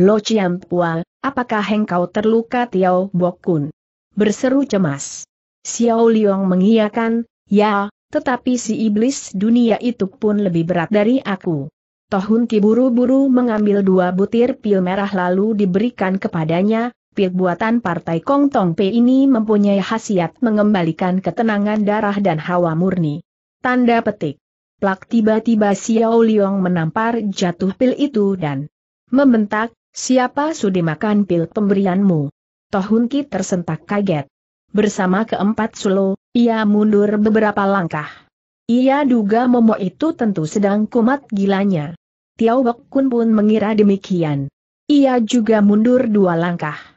Lo Chiam Pua, apakah engkau terluka Tiao Bok Kun? Berseru cemas. Xiao Liang mengiyakan, ya, tetapi si iblis dunia itu pun lebih berat dari aku. Tohun Ki buru-buru mengambil dua butir pil merah lalu diberikan kepadanya, pil buatan Partai Kong Tong P ini mempunyai khasiat mengembalikan ketenangan darah dan hawa murni. Tanda petik. Plak tiba-tiba Xiao Liong menampar jatuh pil itu dan membentak, siapa sudi makan pil pemberianmu? Tohun tersentak kaget. Bersama keempat Sulo, ia mundur beberapa langkah. Ia duga Momo itu tentu sedang kumat gilanya. Tiao Bok Kun pun mengira demikian. Ia juga mundur dua langkah.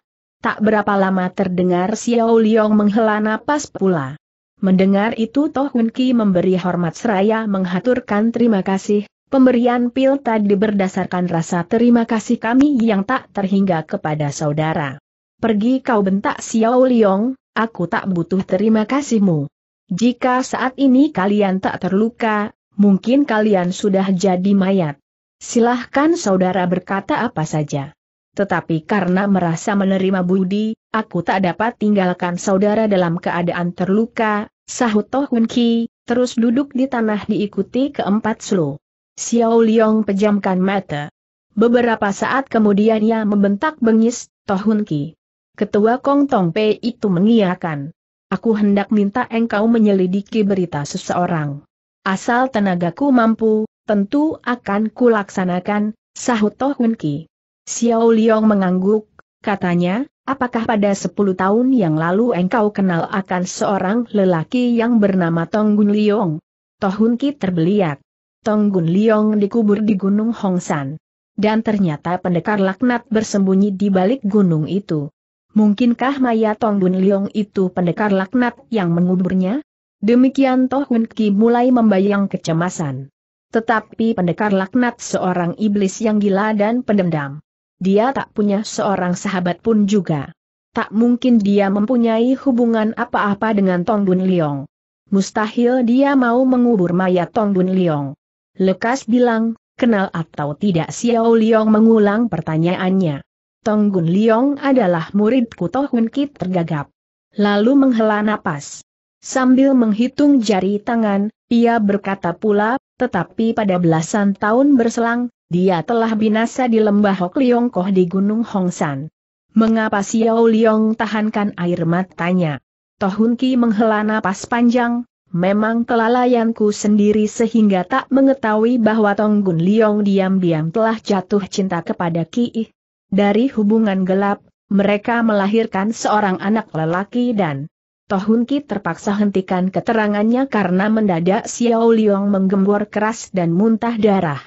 Tak berapa lama terdengar Xiao Liong menghela napas pula. Mendengar itu Toh Ki memberi hormat seraya menghaturkan terima kasih, pemberian pil tadi berdasarkan rasa terima kasih kami yang tak terhingga kepada saudara. Pergi kau bentak Xiao Liong, aku tak butuh terima kasihmu. Jika saat ini kalian tak terluka, mungkin kalian sudah jadi mayat. Silahkan saudara berkata apa saja. Tetapi karena merasa menerima budi, aku tak dapat tinggalkan saudara dalam keadaan terluka, sahut Toh Ki, terus duduk di tanah diikuti keempat slow. Xiao Liang pejamkan mata. Beberapa saat kemudian ia membentak bengis, Toh Ki. Ketua Kong Tong Pei itu mengiakan. Aku hendak minta engkau menyelidiki berita seseorang. Asal tenagaku mampu, tentu akan kulaksanakan, sahut Toh Ki. Xiao Liang mengangguk, katanya, apakah pada 10 tahun yang lalu engkau kenal akan seorang lelaki yang bernama Tong Liong? Tohun Ki terbeliak. Gun Liong dikubur di Gunung Hongsan. Dan ternyata pendekar laknat bersembunyi di balik gunung itu. Mungkinkah Maya Tong Gun Liong itu pendekar laknat yang menguburnya? Demikian Tohun Ki mulai membayang kecemasan. Tetapi pendekar laknat seorang iblis yang gila dan pendendam dia tak punya seorang sahabat pun juga. Tak mungkin dia mempunyai hubungan apa-apa dengan Tong Bun Liong. Mustahil dia mau mengubur mayat Tong Bun Liong. Lekas bilang, kenal atau tidak Xiao Liong mengulang pertanyaannya. Tong Gun Liong adalah muridku Toh Hun Kit tergagap. Lalu menghela napas. Sambil menghitung jari tangan, ia berkata pula, tetapi pada belasan tahun berselang, dia telah binasa di lembah Hok Liong Koh di Gunung Hongsan. Mengapa Xiao Liong tahankan air matanya? Tohun Ki menghela napas panjang, memang kelalaianku sendiri sehingga tak mengetahui bahwa Tonggun Liong diam-diam telah jatuh cinta kepada Ki. Dari hubungan gelap, mereka melahirkan seorang anak lelaki dan Tohun Ki terpaksa hentikan keterangannya karena mendadak Xiao Liong menggembor keras dan muntah darah.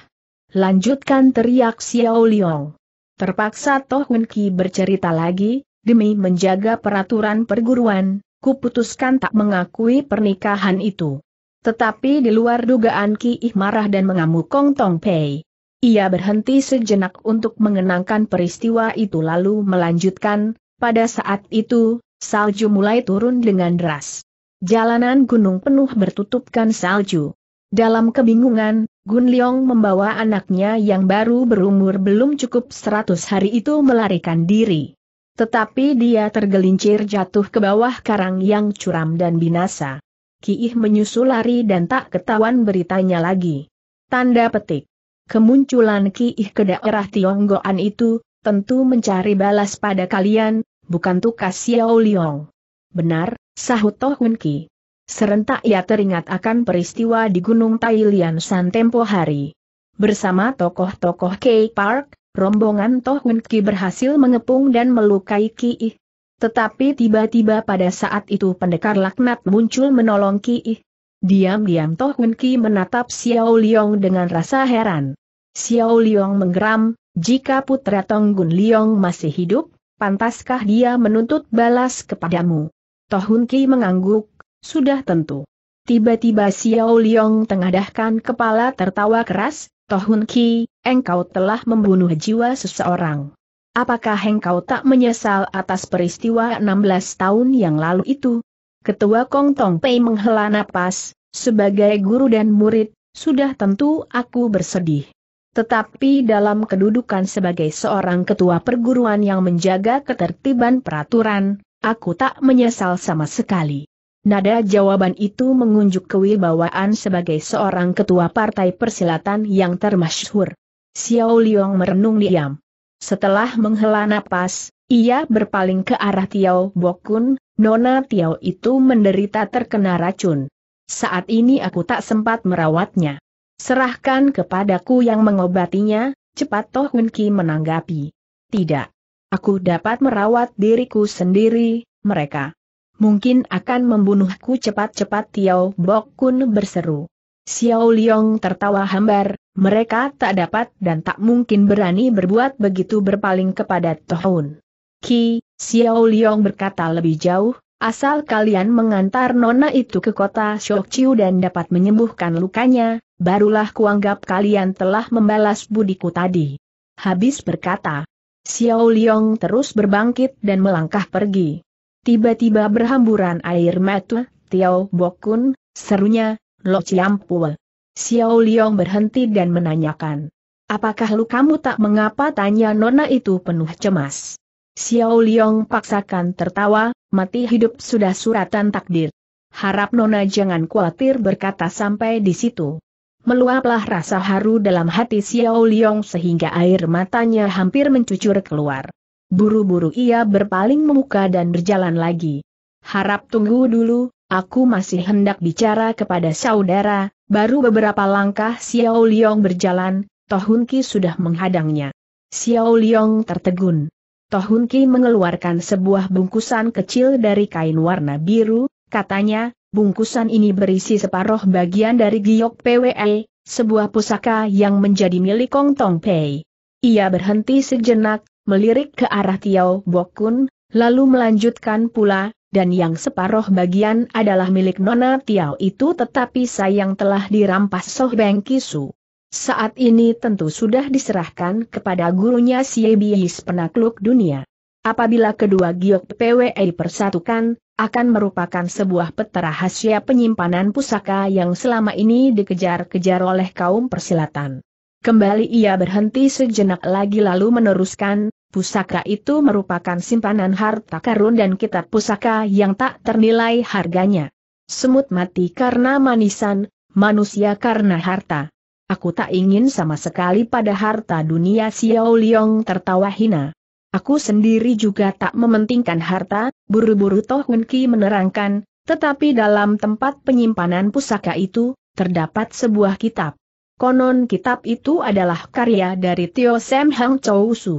Lanjutkan teriak Xiao Liang. Terpaksa Toh Hun bercerita lagi, demi menjaga peraturan perguruan, kuputuskan tak mengakui pernikahan itu. Tetapi di luar dugaan Ki Ih marah dan mengamuk Kong Tong Pei. Ia berhenti sejenak untuk mengenangkan peristiwa itu lalu melanjutkan, pada saat itu, salju mulai turun dengan deras. Jalanan gunung penuh bertutupkan salju. Dalam kebingungan, Gun Leong membawa anaknya yang baru berumur belum cukup 100 hari itu melarikan diri. Tetapi dia tergelincir jatuh ke bawah karang yang curam dan binasa. Kiih menyusul lari dan tak ketahuan beritanya lagi. Tanda petik. Kemunculan Kiih ke daerah Tionggoan itu, tentu mencari balas pada kalian, bukan tukas Xiao Liong. Benar, sahut Toh Ki. Serentak ia teringat akan peristiwa di Gunung Tailian San tempo hari. Bersama tokoh-tokoh K Park, rombongan Tohun Ki berhasil mengepung dan melukai Ki Ih. Tetapi tiba-tiba pada saat itu pendekar laknat muncul menolong Ki Ih. Diam-diam Tohun Ki menatap Xiao Liong dengan rasa heran. Xiao Liong menggeram, jika putra Tonggun Liong masih hidup, pantaskah dia menuntut balas kepadamu? Tohun Ki mengangguk, sudah tentu. Tiba-tiba Xiao Liang tengadahkan kepala tertawa keras, Tohun Ki, engkau telah membunuh jiwa seseorang. Apakah engkau tak menyesal atas peristiwa 16 tahun yang lalu itu? Ketua Kong Tong Pei menghela napas, sebagai guru dan murid, sudah tentu aku bersedih. Tetapi dalam kedudukan sebagai seorang ketua perguruan yang menjaga ketertiban peraturan, aku tak menyesal sama sekali. Nada jawaban itu mengunjuk kewibawaan sebagai seorang ketua partai persilatan yang termasyhur. Xiao Liang merenung diam. Setelah menghela napas, ia berpaling ke arah Tiao Bokun, Nona Tiao itu menderita terkena racun. Saat ini aku tak sempat merawatnya. Serahkan kepadaku yang mengobatinya, cepat Toh Hun Ki menanggapi. Tidak. Aku dapat merawat diriku sendiri, mereka. Mungkin akan membunuhku cepat-cepat Tiao Bok Kun berseru. Xiao Liong tertawa hambar, mereka tak dapat dan tak mungkin berani berbuat begitu berpaling kepada Tohun. Ki, Xiao Liong berkata lebih jauh, asal kalian mengantar nona itu ke kota Shokchiu dan dapat menyembuhkan lukanya, barulah kuanggap kalian telah membalas budiku tadi. Habis berkata, Xiao Liong terus berbangkit dan melangkah pergi. Tiba-tiba berhamburan air mata, Tiao Bokun, serunya, Lo Ciampul. Xiao Liang berhenti dan menanyakan. Apakah lu kamu tak mengapa tanya nona itu penuh cemas. Xiao Liang paksakan tertawa, mati hidup sudah suratan takdir. Harap nona jangan khawatir berkata sampai di situ. Meluaplah rasa haru dalam hati Xiao Liang sehingga air matanya hampir mencucur keluar. Buru-buru ia berpaling memuka dan berjalan lagi. Harap tunggu dulu, aku masih hendak bicara kepada saudara, baru beberapa langkah Xiao Liang berjalan, Tohun Ki sudah menghadangnya. Xiao Liang tertegun. Tohun Ki mengeluarkan sebuah bungkusan kecil dari kain warna biru, katanya, bungkusan ini berisi separuh bagian dari giok PWE, sebuah pusaka yang menjadi milik Kong Tong Pei. Ia berhenti sejenak, melirik ke arah Tiao Bokun, lalu melanjutkan pula, dan yang separoh bagian adalah milik Nona Tiao itu tetapi sayang telah dirampas Soh Beng Kisu. Saat ini tentu sudah diserahkan kepada gurunya si Ebiis penakluk dunia. Apabila kedua giok PWE dipersatukan, akan merupakan sebuah peta rahasia penyimpanan pusaka yang selama ini dikejar-kejar oleh kaum persilatan. Kembali ia berhenti sejenak lagi lalu meneruskan, Pusaka itu merupakan simpanan harta karun dan kitab pusaka yang tak ternilai harganya. Semut mati karena manisan, manusia karena harta. Aku tak ingin sama sekali pada harta dunia Xiao Liong tertawa hina. Aku sendiri juga tak mementingkan harta, buru-buru Toh Wen Ki menerangkan, tetapi dalam tempat penyimpanan pusaka itu, terdapat sebuah kitab. Konon kitab itu adalah karya dari Tio Sam Hang Chou Su.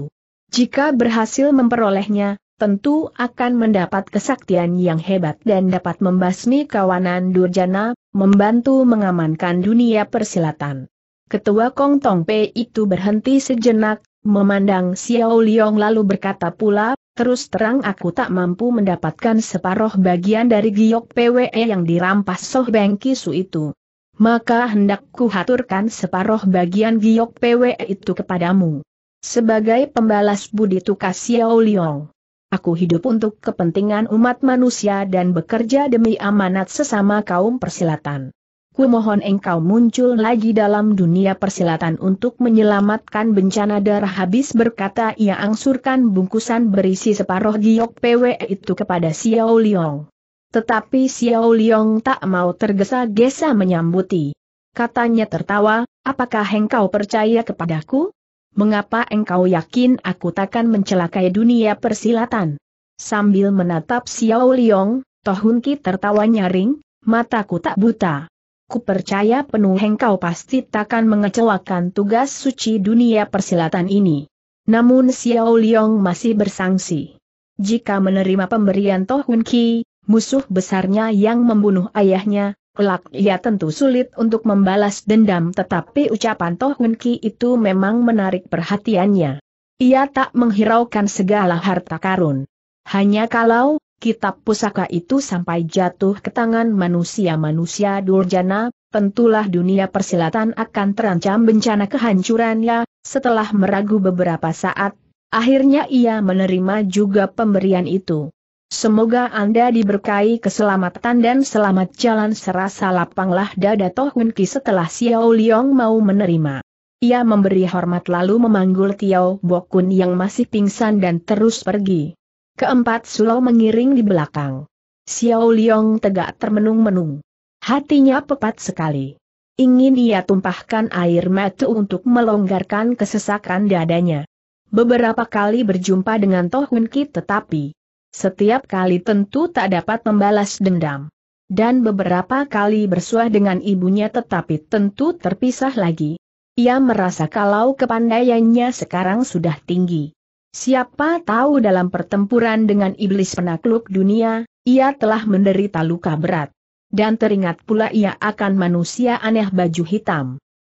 Jika berhasil memperolehnya, tentu akan mendapat kesaktian yang hebat dan dapat membasmi kawanan Durjana, membantu mengamankan dunia persilatan. Ketua Kong Tong Pei itu berhenti sejenak, memandang Xiao Liong lalu berkata pula, terus terang aku tak mampu mendapatkan separuh bagian dari giok PWE yang dirampas Soh Beng Kisu itu. Maka hendak kuhaturkan separuh bagian giok PWE itu kepadamu. Sebagai pembalas budi tukas Xiao Liong. Aku hidup untuk kepentingan umat manusia dan bekerja demi amanat sesama kaum persilatan. Ku mohon engkau muncul lagi dalam dunia persilatan untuk menyelamatkan bencana darah habis berkata ia angsurkan bungkusan berisi separuh giok PW itu kepada Xiao Liong. Tetapi Xiao Liong tak mau tergesa-gesa menyambuti. Katanya tertawa, apakah engkau percaya kepadaku? mengapa engkau yakin aku takkan mencelakai dunia persilatan? Sambil menatap Xiao Liong, Tohun Ki tertawa nyaring, mataku tak buta. Ku percaya penuh engkau pasti takkan mengecewakan tugas suci dunia persilatan ini. Namun Xiao Liong masih bersangsi. Jika menerima pemberian Tohun Ki, musuh besarnya yang membunuh ayahnya, Kelak ia ya tentu sulit untuk membalas dendam tetapi ucapan Toh Hun itu memang menarik perhatiannya. Ia tak menghiraukan segala harta karun. Hanya kalau, kitab pusaka itu sampai jatuh ke tangan manusia-manusia durjana, tentulah dunia persilatan akan terancam bencana kehancurannya, setelah meragu beberapa saat, akhirnya ia menerima juga pemberian itu. Semoga Anda diberkahi keselamatan dan selamat jalan serasa lapanglah dada Tohun Ki setelah Xiao Liang mau menerima. Ia memberi hormat lalu memanggul Tiao Bokun yang masih pingsan dan terus pergi. Keempat Sulau mengiring di belakang. Xiao Liang tegak termenung-menung. Hatinya pepat sekali. Ingin ia tumpahkan air mata untuk melonggarkan kesesakan dadanya. Beberapa kali berjumpa dengan Tohun Ki tetapi setiap kali tentu tak dapat membalas dendam. Dan beberapa kali bersuah dengan ibunya tetapi tentu terpisah lagi. Ia merasa kalau kepandaiannya sekarang sudah tinggi. Siapa tahu dalam pertempuran dengan iblis penakluk dunia, ia telah menderita luka berat. Dan teringat pula ia akan manusia aneh baju hitam.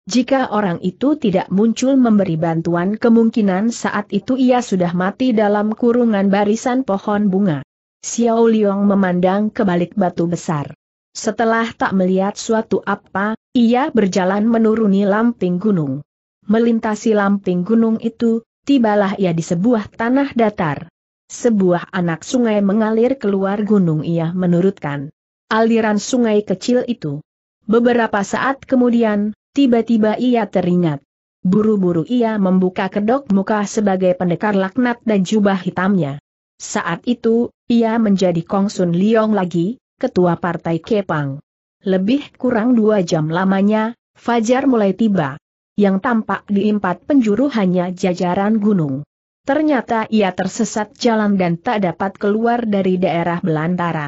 Jika orang itu tidak muncul memberi bantuan kemungkinan saat itu ia sudah mati dalam kurungan barisan pohon bunga. Xiao Liang memandang ke balik batu besar. Setelah tak melihat suatu apa, ia berjalan menuruni lamping gunung. Melintasi lamping gunung itu, tibalah ia di sebuah tanah datar. Sebuah anak sungai mengalir keluar gunung ia menurutkan. Aliran sungai kecil itu. Beberapa saat kemudian, Tiba-tiba ia teringat. Buru-buru ia membuka kedok muka sebagai pendekar laknat dan jubah hitamnya. Saat itu, ia menjadi Kongsun Liong lagi, ketua partai Kepang. Lebih kurang dua jam lamanya, Fajar mulai tiba. Yang tampak di empat penjuru hanya jajaran gunung. Ternyata ia tersesat jalan dan tak dapat keluar dari daerah belantara.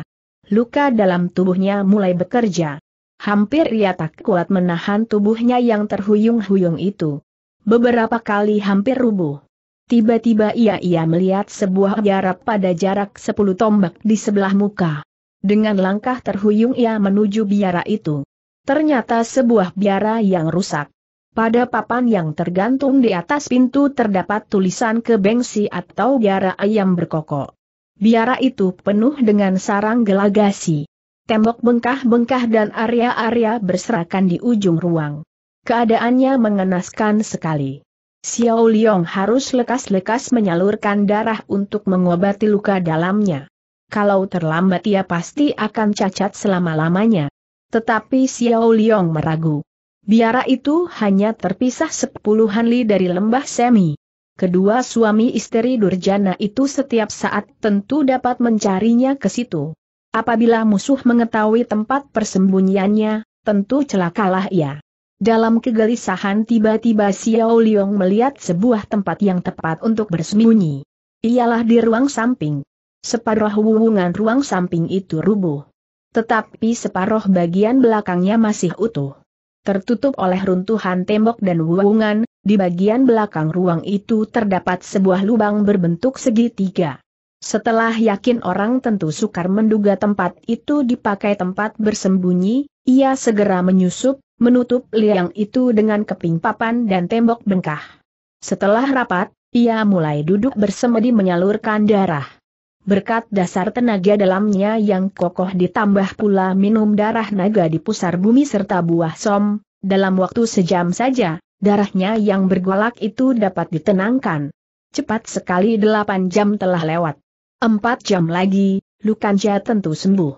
Luka dalam tubuhnya mulai bekerja. Hampir ia tak kuat menahan tubuhnya yang terhuyung-huyung itu. Beberapa kali hampir rubuh. Tiba-tiba ia ia melihat sebuah jarak pada jarak sepuluh tombak di sebelah muka. Dengan langkah terhuyung ia menuju biara itu. Ternyata sebuah biara yang rusak. Pada papan yang tergantung di atas pintu terdapat tulisan kebengsi atau biara ayam berkokok. Biara itu penuh dengan sarang gelagasi. Tembok bengkah-bengkah dan area-area berserakan di ujung ruang. Keadaannya mengenaskan sekali. Xiao Liang harus lekas-lekas menyalurkan darah untuk mengobati luka dalamnya. Kalau terlambat ia pasti akan cacat selama-lamanya. Tetapi Xiao Liang meragu. Biara itu hanya terpisah sepuluhan li dari lembah semi. Kedua suami istri Durjana itu setiap saat tentu dapat mencarinya ke situ. Apabila musuh mengetahui tempat persembunyiannya, tentu celakalah ia. Dalam kegelisahan tiba-tiba Xiao Liong melihat sebuah tempat yang tepat untuk bersembunyi. Ialah di ruang samping. Separuh hubungan ruang samping itu rubuh. Tetapi separuh bagian belakangnya masih utuh. Tertutup oleh runtuhan tembok dan wuungan, di bagian belakang ruang itu terdapat sebuah lubang berbentuk segitiga. Setelah yakin orang tentu sukar menduga tempat itu dipakai tempat bersembunyi, ia segera menyusup, menutup liang itu dengan keping papan dan tembok bengkah. Setelah rapat, ia mulai duduk bersemedi menyalurkan darah. Berkat dasar tenaga dalamnya yang kokoh ditambah pula minum darah naga di pusar bumi serta buah som, dalam waktu sejam saja, darahnya yang bergolak itu dapat ditenangkan. Cepat sekali delapan jam telah lewat. Empat jam lagi, Lukanja tentu sembuh.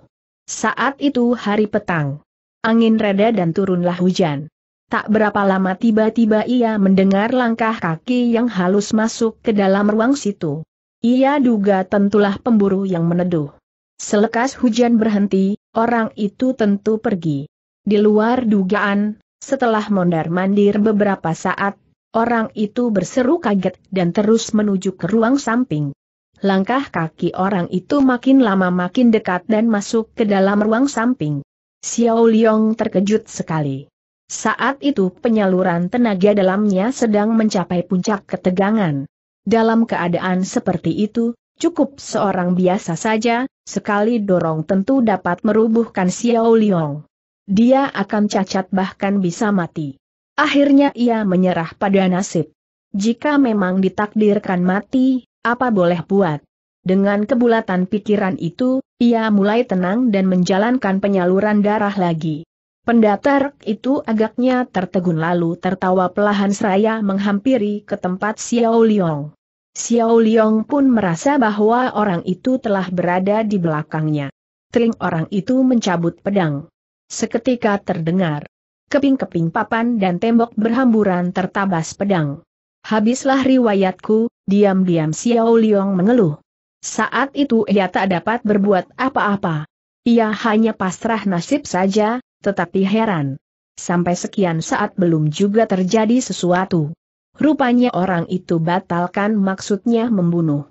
Saat itu hari petang. Angin reda dan turunlah hujan. Tak berapa lama tiba-tiba ia mendengar langkah kaki yang halus masuk ke dalam ruang situ. Ia duga tentulah pemburu yang meneduh. Selekas hujan berhenti, orang itu tentu pergi. Di luar dugaan, setelah mondar-mandir beberapa saat, orang itu berseru kaget dan terus menuju ke ruang samping. Langkah kaki orang itu makin lama makin dekat dan masuk ke dalam ruang samping. Xiao Liong terkejut sekali. Saat itu penyaluran tenaga dalamnya sedang mencapai puncak ketegangan. Dalam keadaan seperti itu, cukup seorang biasa saja, sekali dorong tentu dapat merubuhkan Xiao Liong. Dia akan cacat bahkan bisa mati. Akhirnya ia menyerah pada nasib. Jika memang ditakdirkan mati, apa boleh buat? Dengan kebulatan pikiran itu, ia mulai tenang dan menjalankan penyaluran darah lagi. Pendatar itu agaknya tertegun lalu tertawa pelahan seraya menghampiri ke tempat Xiao Liang. Xiao Liang pun merasa bahwa orang itu telah berada di belakangnya. Teling orang itu mencabut pedang. Seketika terdengar. Keping-keping papan dan tembok berhamburan tertabas pedang. Habislah riwayatku, Diam-diam Xiao Liang mengeluh. Saat itu ia tak dapat berbuat apa-apa. Ia hanya pasrah nasib saja, tetapi heran. Sampai sekian saat belum juga terjadi sesuatu. Rupanya orang itu batalkan maksudnya membunuh.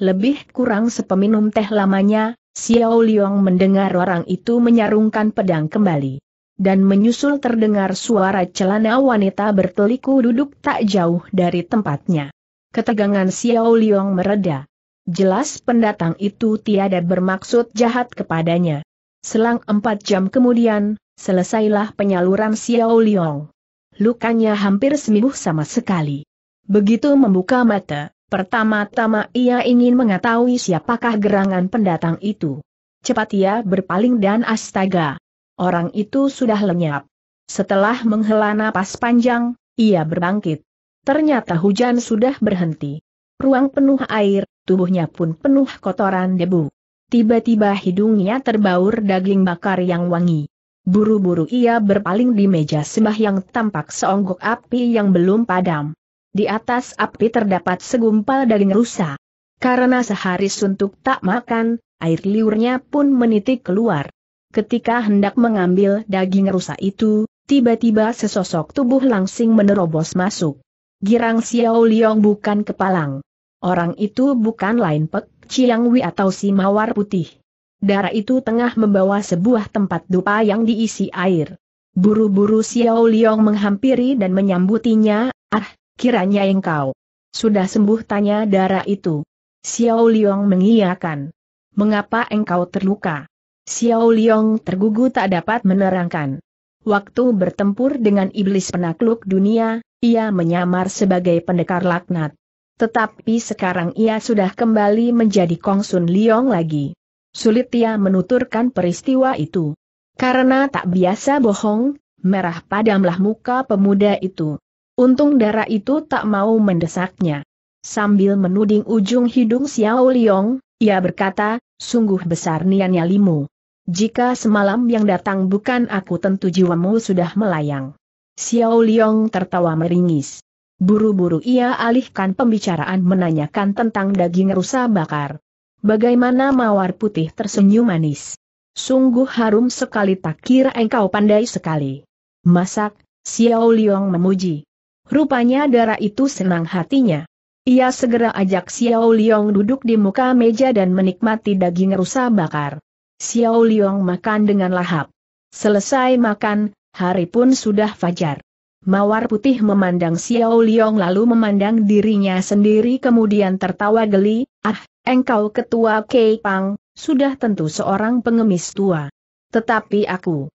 Lebih kurang sepeminum teh lamanya, Xiao Liang mendengar orang itu menyarungkan pedang kembali. Dan menyusul terdengar suara celana wanita berteliku duduk tak jauh dari tempatnya ketegangan Xiao Liang mereda. Jelas pendatang itu tiada bermaksud jahat kepadanya. Selang empat jam kemudian, selesailah penyaluran Xiao Liang. Lukanya hampir sembuh sama sekali. Begitu membuka mata, Pertama-tama ia ingin mengetahui siapakah gerangan pendatang itu. Cepat ia berpaling dan astaga. Orang itu sudah lenyap. Setelah menghela napas panjang, ia berbangkit. Ternyata hujan sudah berhenti. Ruang penuh air, tubuhnya pun penuh kotoran debu. Tiba-tiba hidungnya terbaur daging bakar yang wangi. Buru-buru ia berpaling di meja sembah yang tampak seonggok api yang belum padam. Di atas api terdapat segumpal daging rusa. Karena sehari suntuk tak makan, air liurnya pun menitik keluar. Ketika hendak mengambil daging rusa itu, tiba-tiba sesosok tubuh langsing menerobos masuk. Girang Xiao Liong bukan kepalang. Orang itu bukan lain Pek Chiang Wei atau si Mawar Putih. Darah itu tengah membawa sebuah tempat dupa yang diisi air. Buru-buru Xiao Liong menghampiri dan menyambutinya, ah, kiranya engkau. Sudah sembuh tanya darah itu. Xiao Liong mengiyakan. Mengapa engkau terluka? Xiao Liong tergugu tak dapat menerangkan. Waktu bertempur dengan iblis penakluk dunia, ia menyamar sebagai pendekar laknat. Tetapi sekarang ia sudah kembali menjadi Kongsun Liong lagi. Sulit ia menuturkan peristiwa itu. Karena tak biasa bohong, merah padamlah muka pemuda itu. Untung darah itu tak mau mendesaknya. Sambil menuding ujung hidung Xiao Liong, ia berkata, sungguh besar niannya limu. Jika semalam yang datang bukan aku tentu jiwamu sudah melayang. Xiao Liang tertawa meringis. Buru-buru ia alihkan pembicaraan menanyakan tentang daging rusa bakar. Bagaimana mawar putih tersenyum manis. Sungguh harum sekali tak kira engkau pandai sekali. Masak, Xiao Liang memuji. Rupanya darah itu senang hatinya. Ia segera ajak Xiao Liang duduk di muka meja dan menikmati daging rusa bakar. Xiao Liang makan dengan lahap. Selesai makan, Hari pun sudah fajar. Mawar putih memandang Xiao Liong lalu memandang dirinya sendiri kemudian tertawa geli, ah, engkau ketua Kei Pang, sudah tentu seorang pengemis tua. Tetapi aku,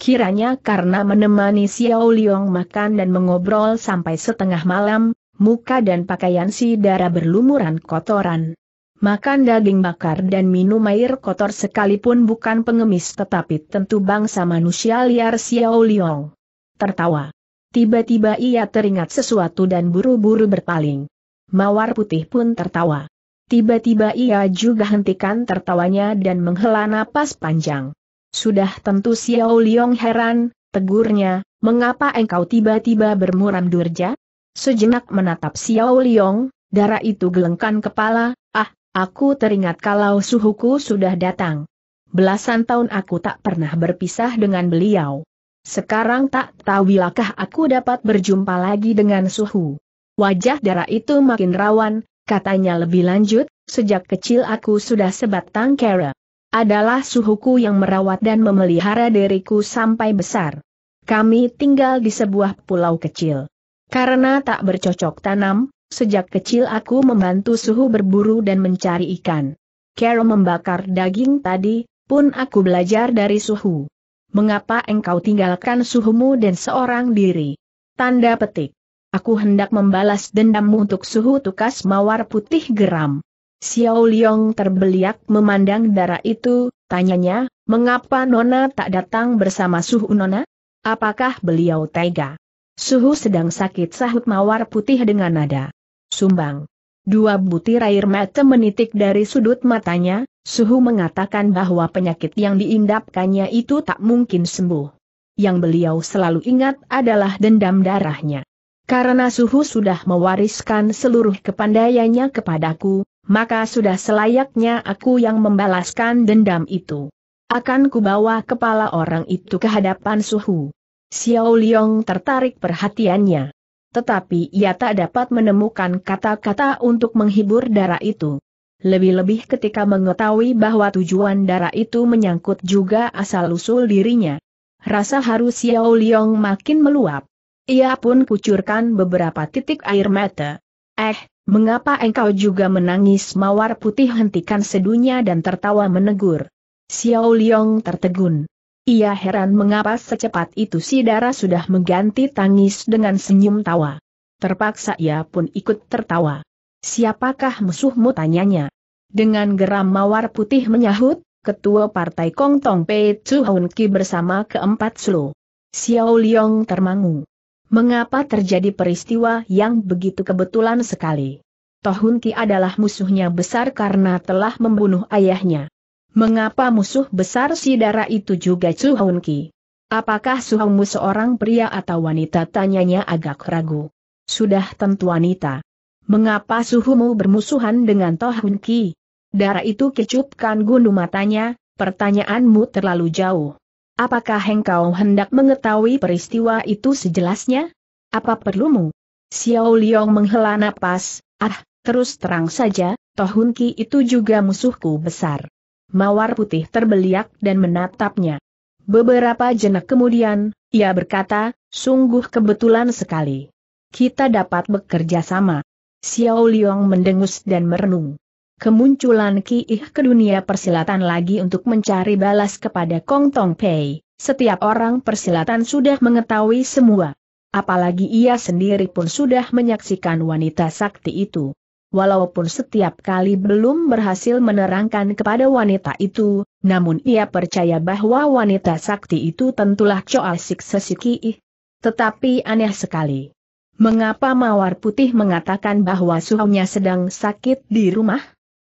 kiranya karena menemani Xiao Liong makan dan mengobrol sampai setengah malam, muka dan pakaian si darah berlumuran kotoran makan daging bakar dan minum air kotor sekalipun bukan pengemis tetapi tentu bangsa manusia liar Xiao Liong. Tertawa. Tiba-tiba ia teringat sesuatu dan buru-buru berpaling. Mawar putih pun tertawa. Tiba-tiba ia juga hentikan tertawanya dan menghela napas panjang. Sudah tentu Xiao Liong heran, tegurnya, mengapa engkau tiba-tiba bermuram durja? Sejenak menatap Xiao Liong, darah itu gelengkan kepala, ah, Aku teringat kalau suhuku sudah datang. Belasan tahun aku tak pernah berpisah dengan beliau. Sekarang tak tahu wilakah aku dapat berjumpa lagi dengan suhu. Wajah darah itu makin rawan, katanya lebih lanjut, sejak kecil aku sudah sebatang kera. Adalah suhuku yang merawat dan memelihara diriku sampai besar. Kami tinggal di sebuah pulau kecil. Karena tak bercocok tanam, sejak kecil aku membantu suhu berburu dan mencari ikan. Kero membakar daging tadi, pun aku belajar dari suhu. Mengapa engkau tinggalkan suhumu dan seorang diri? Tanda petik. Aku hendak membalas dendammu untuk suhu tukas mawar putih geram. Xiao Liong terbeliak memandang darah itu, tanyanya, mengapa Nona tak datang bersama suhu Nona? Apakah beliau tega? Suhu sedang sakit sahut mawar putih dengan nada. Sumbang. Dua butir air mata menitik dari sudut matanya, Suhu mengatakan bahwa penyakit yang diindapkannya itu tak mungkin sembuh. Yang beliau selalu ingat adalah dendam darahnya. Karena Suhu sudah mewariskan seluruh kepandaiannya kepadaku, maka sudah selayaknya aku yang membalaskan dendam itu. Akan kubawa kepala orang itu ke hadapan Suhu. Xiao Liang tertarik perhatiannya. Tetapi ia tak dapat menemukan kata-kata untuk menghibur darah itu. Lebih-lebih ketika mengetahui bahwa tujuan darah itu menyangkut juga asal-usul dirinya. Rasa haru Xiao Liang makin meluap. Ia pun kucurkan beberapa titik air mata. Eh, mengapa engkau juga menangis mawar putih hentikan sedunya dan tertawa menegur. Xiao Liang tertegun. Ia heran mengapa secepat itu si Dara sudah mengganti tangis dengan senyum tawa. Terpaksa ia pun ikut tertawa. Siapakah musuhmu tanyanya? Dengan geram mawar putih menyahut, Ketua Partai Kong Kongtong Pei Tsu Ki bersama keempat Slo. Xiao Liong termangu. Mengapa terjadi peristiwa yang begitu kebetulan sekali? Tohun Ki adalah musuhnya besar karena telah membunuh ayahnya. Mengapa musuh besar si Dara itu juga Chu Hon Ki? Apakah Su Hongmu seorang pria atau wanita? Tanyanya agak ragu. Sudah tentu wanita. Mengapa suhumu bermusuhan dengan Toh Hun Ki? Dara itu kecupkan gundu matanya, pertanyaanmu terlalu jauh. Apakah engkau hendak mengetahui peristiwa itu sejelasnya? Apa perlumu? Xiao Liang menghela napas, ah, terus terang saja, Toh Hun Ki itu juga musuhku besar. Mawar putih terbeliak dan menatapnya. Beberapa jenak kemudian, ia berkata, sungguh kebetulan sekali. Kita dapat bekerja sama. Xiao Liang mendengus dan merenung. Kemunculan Ki Ih ke dunia persilatan lagi untuk mencari balas kepada Kong Tong Pei, setiap orang persilatan sudah mengetahui semua. Apalagi ia sendiri pun sudah menyaksikan wanita sakti itu walaupun setiap kali belum berhasil menerangkan kepada wanita itu, namun ia percaya bahwa wanita sakti itu tentulah coa Sik Sesikii. Tetapi aneh sekali. Mengapa Mawar Putih mengatakan bahwa suhunya sedang sakit di rumah?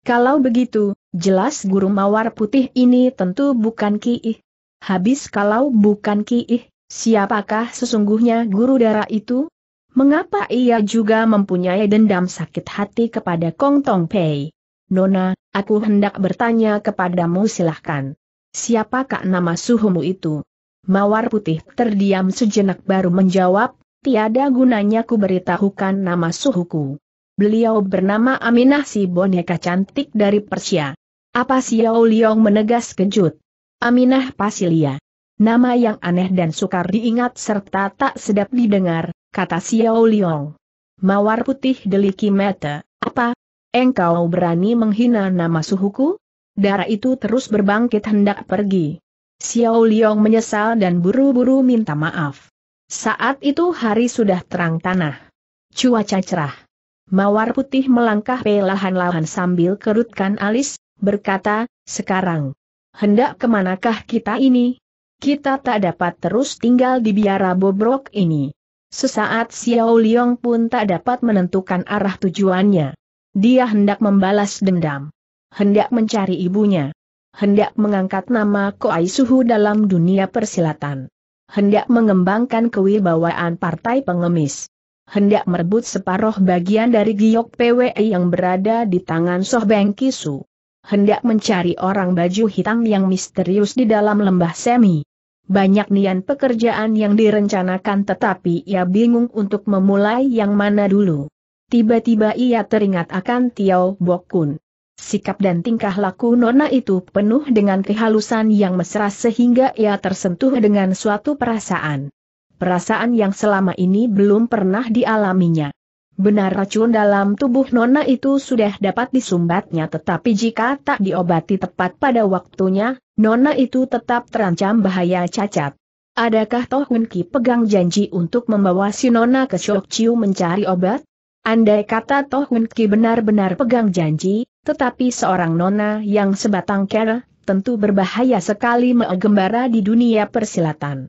Kalau begitu, jelas guru Mawar Putih ini tentu bukan ki. Habis kalau bukan ki, siapakah sesungguhnya guru darah itu? Mengapa ia juga mempunyai dendam sakit hati kepada Kong Tong Pei? Nona, aku hendak bertanya kepadamu silahkan. Siapakah nama suhumu itu? Mawar putih terdiam sejenak baru menjawab, tiada gunanya ku beritahukan nama suhuku. Beliau bernama Aminah si boneka cantik dari Persia. Apa Yau Liong menegas kejut? Aminah Pasilia. Nama yang aneh dan sukar diingat serta tak sedap didengar, kata Xiao Liong. Mawar putih deliki mata, apa? Engkau berani menghina nama suhuku? Darah itu terus berbangkit hendak pergi. Xiao Liong menyesal dan buru-buru minta maaf. Saat itu hari sudah terang tanah. Cuaca cerah. Mawar putih melangkah pelahan lahan sambil kerutkan alis, berkata, sekarang. Hendak kemanakah kita ini? Kita tak dapat terus tinggal di biara bobrok ini. Sesaat Xiao Liang pun tak dapat menentukan arah tujuannya. Dia hendak membalas dendam. Hendak mencari ibunya. Hendak mengangkat nama Koai Suhu dalam dunia persilatan. Hendak mengembangkan kewibawaan partai pengemis. Hendak merebut separuh bagian dari giok PWE yang berada di tangan Soh Beng Kisu. Hendak mencari orang baju hitam yang misterius di dalam lembah semi. Banyak nian pekerjaan yang direncanakan tetapi ia bingung untuk memulai yang mana dulu. Tiba-tiba ia teringat akan Tiao Bokun. Sikap dan tingkah laku Nona itu penuh dengan kehalusan yang mesra sehingga ia tersentuh dengan suatu perasaan. Perasaan yang selama ini belum pernah dialaminya. Benar racun dalam tubuh Nona itu sudah dapat disumbatnya tetapi jika tak diobati tepat pada waktunya, Nona itu tetap terancam bahaya cacat. Adakah Toh Hun Ki pegang janji untuk membawa si Nona ke Chiu mencari obat? Andai kata Toh Hun Ki benar-benar pegang janji, tetapi seorang Nona yang sebatang kera, tentu berbahaya sekali menggembara di dunia persilatan.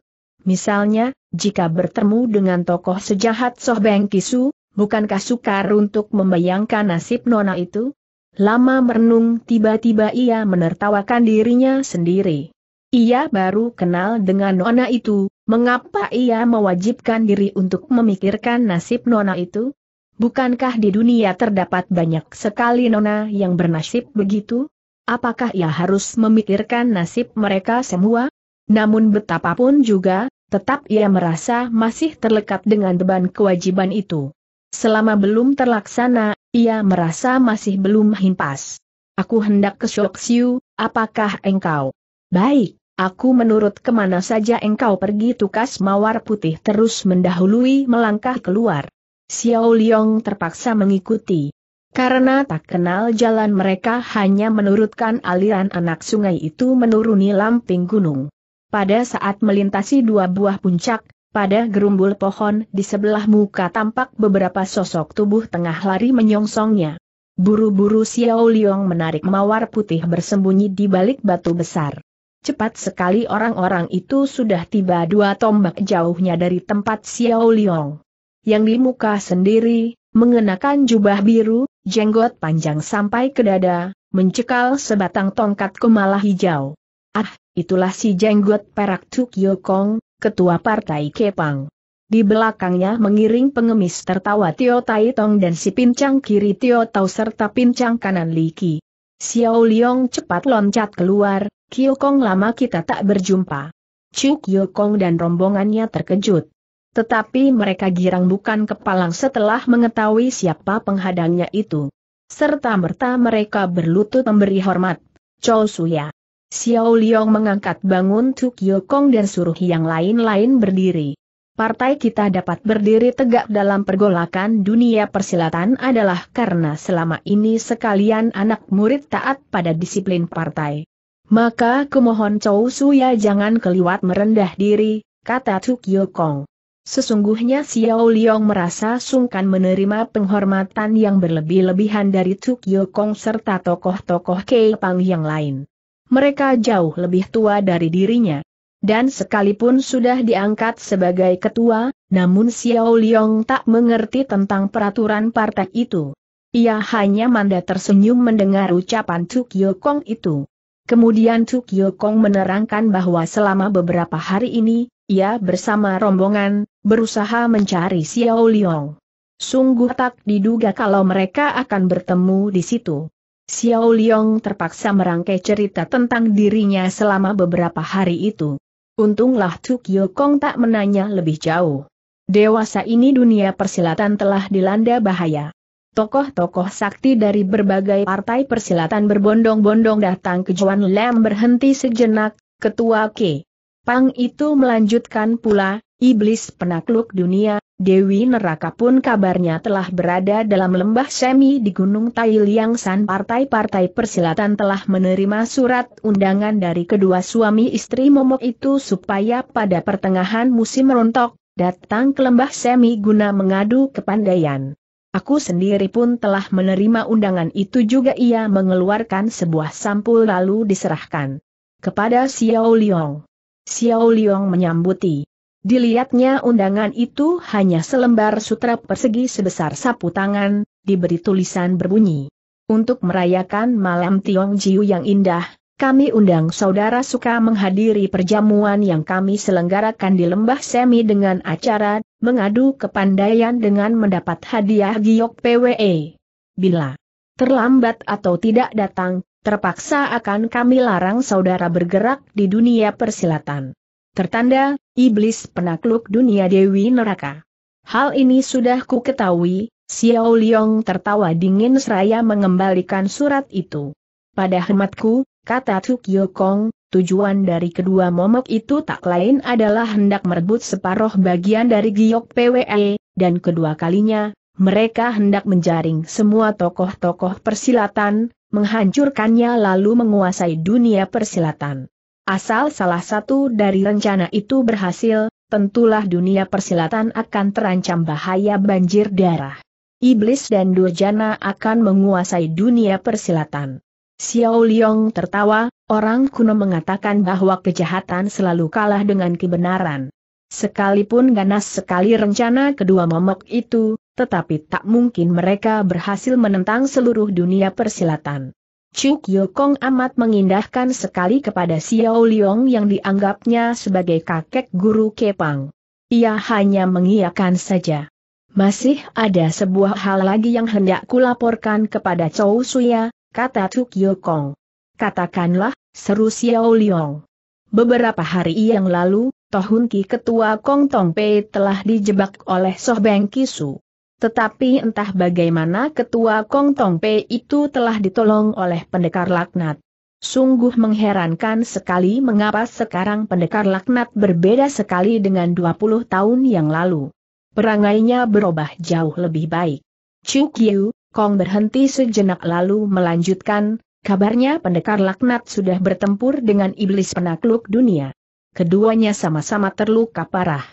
Misalnya, jika bertemu dengan tokoh sejahat Soh Beng Kisu, bukankah sukar untuk membayangkan nasib Nona itu? Lama merenung tiba-tiba ia menertawakan dirinya sendiri. Ia baru kenal dengan Nona itu, mengapa ia mewajibkan diri untuk memikirkan nasib Nona itu? Bukankah di dunia terdapat banyak sekali Nona yang bernasib begitu? Apakah ia harus memikirkan nasib mereka semua? Namun betapapun juga, tetap ia merasa masih terlekat dengan beban kewajiban itu. Selama belum terlaksana, ia merasa masih belum himpas. Aku hendak ke Shoksiu, apakah engkau? Baik, aku menurut kemana saja engkau pergi tukas mawar putih terus mendahului melangkah keluar. Xiao Liong terpaksa mengikuti. Karena tak kenal jalan mereka hanya menurutkan aliran anak sungai itu menuruni lamping gunung. Pada saat melintasi dua buah puncak, pada gerumbul pohon di sebelah muka tampak beberapa sosok tubuh tengah lari menyongsongnya. Buru-buru Xiao Liong menarik mawar putih bersembunyi di balik batu besar. Cepat sekali orang-orang itu sudah tiba dua tombak jauhnya dari tempat Xiao Liong. Yang di muka sendiri, mengenakan jubah biru, jenggot panjang sampai ke dada, mencekal sebatang tongkat kemala hijau. Ah, itulah si jenggot perak Tuk Yokong, ketua partai Kepang. Di belakangnya mengiring pengemis tertawa Tio Tai Tong dan si pincang kiri Tio Tau serta pincang kanan Li Qi. Xiao Liong cepat loncat keluar, Kong lama kita tak berjumpa. Chu Kong dan rombongannya terkejut. Tetapi mereka girang bukan kepalang setelah mengetahui siapa penghadangnya itu. Serta merta mereka berlutut memberi hormat. Chou Suya. Xiao Liang mengangkat bangun Tuk Yokong dan suruh yang lain-lain berdiri. Partai kita dapat berdiri tegak dalam pergolakan dunia persilatan adalah karena selama ini sekalian anak murid taat pada disiplin partai. Maka kumohon Chou Suya jangan keliwat merendah diri, kata Tuk Yokong. Sesungguhnya Xiao Liang merasa sungkan menerima penghormatan yang berlebih-lebihan dari Tuk Yokong serta tokoh-tokoh Kei Pang yang lain mereka jauh lebih tua dari dirinya. Dan sekalipun sudah diangkat sebagai ketua, namun Xiao Liong tak mengerti tentang peraturan partai itu. Ia hanya manda tersenyum mendengar ucapan Cuk Yokong itu. Kemudian Cuk Yokong menerangkan bahwa selama beberapa hari ini, ia bersama rombongan, berusaha mencari Xiao Liong. Sungguh tak diduga kalau mereka akan bertemu di situ. Xiao Liang terpaksa merangkai cerita tentang dirinya selama beberapa hari itu. Untunglah Tuk Kong tak menanya lebih jauh. Dewasa ini dunia persilatan telah dilanda bahaya. Tokoh-tokoh sakti dari berbagai partai persilatan berbondong-bondong datang ke Juan Lam berhenti sejenak, ketua Ke. Pang itu melanjutkan pula, iblis penakluk dunia, Dewi Neraka pun kabarnya telah berada dalam lembah semi di Gunung Tai Liang San partai-partai persilatan telah menerima surat undangan dari kedua suami istri momok itu supaya pada pertengahan musim rontok, datang ke lembah semi guna mengadu kepandaian. Aku sendiri pun telah menerima undangan itu juga ia mengeluarkan sebuah sampul lalu diserahkan kepada Xiao Liang. Xiao Liang menyambuti. Dilihatnya undangan itu hanya selembar sutra persegi sebesar sapu tangan, diberi tulisan berbunyi. Untuk merayakan malam Tiong Jiu yang indah, kami undang saudara suka menghadiri perjamuan yang kami selenggarakan di lembah semi dengan acara, mengadu kepandaian dengan mendapat hadiah giok PWE. Bila terlambat atau tidak datang, terpaksa akan kami larang saudara bergerak di dunia persilatan. Tertanda, Iblis penakluk dunia Dewi Neraka. Hal ini sudah ku ketahui, Xiao Liong tertawa dingin seraya mengembalikan surat itu. Pada hematku, kata Tuk Yokong, tujuan dari kedua momok itu tak lain adalah hendak merebut separoh bagian dari Giok PWE, dan kedua kalinya, mereka hendak menjaring semua tokoh-tokoh persilatan, menghancurkannya lalu menguasai dunia persilatan. Asal salah satu dari rencana itu berhasil, tentulah dunia persilatan akan terancam bahaya banjir darah. Iblis dan Durjana akan menguasai dunia persilatan. Xiao Liang tertawa, orang kuno mengatakan bahwa kejahatan selalu kalah dengan kebenaran. Sekalipun ganas sekali rencana kedua momok itu, tetapi tak mungkin mereka berhasil menentang seluruh dunia persilatan. Chu Yokong amat mengindahkan sekali kepada Xiao Liong yang dianggapnya sebagai kakek guru Kepang. Ia hanya mengiyakan saja. Masih ada sebuah hal lagi yang hendak kulaporkan kepada Chou Suya, kata Chu Yokong. Katakanlah, seru Xiao Liong. Beberapa hari yang lalu, Tohun Ki Ketua Kong Tong Pei telah dijebak oleh Soh Beng Kisu. Tetapi entah bagaimana ketua Kong Tong Pei itu telah ditolong oleh pendekar laknat. Sungguh mengherankan sekali mengapa sekarang pendekar laknat berbeda sekali dengan 20 tahun yang lalu. Perangainya berubah jauh lebih baik. Chu Qiu, Kong berhenti sejenak lalu melanjutkan, kabarnya pendekar laknat sudah bertempur dengan iblis penakluk dunia. Keduanya sama-sama terluka parah.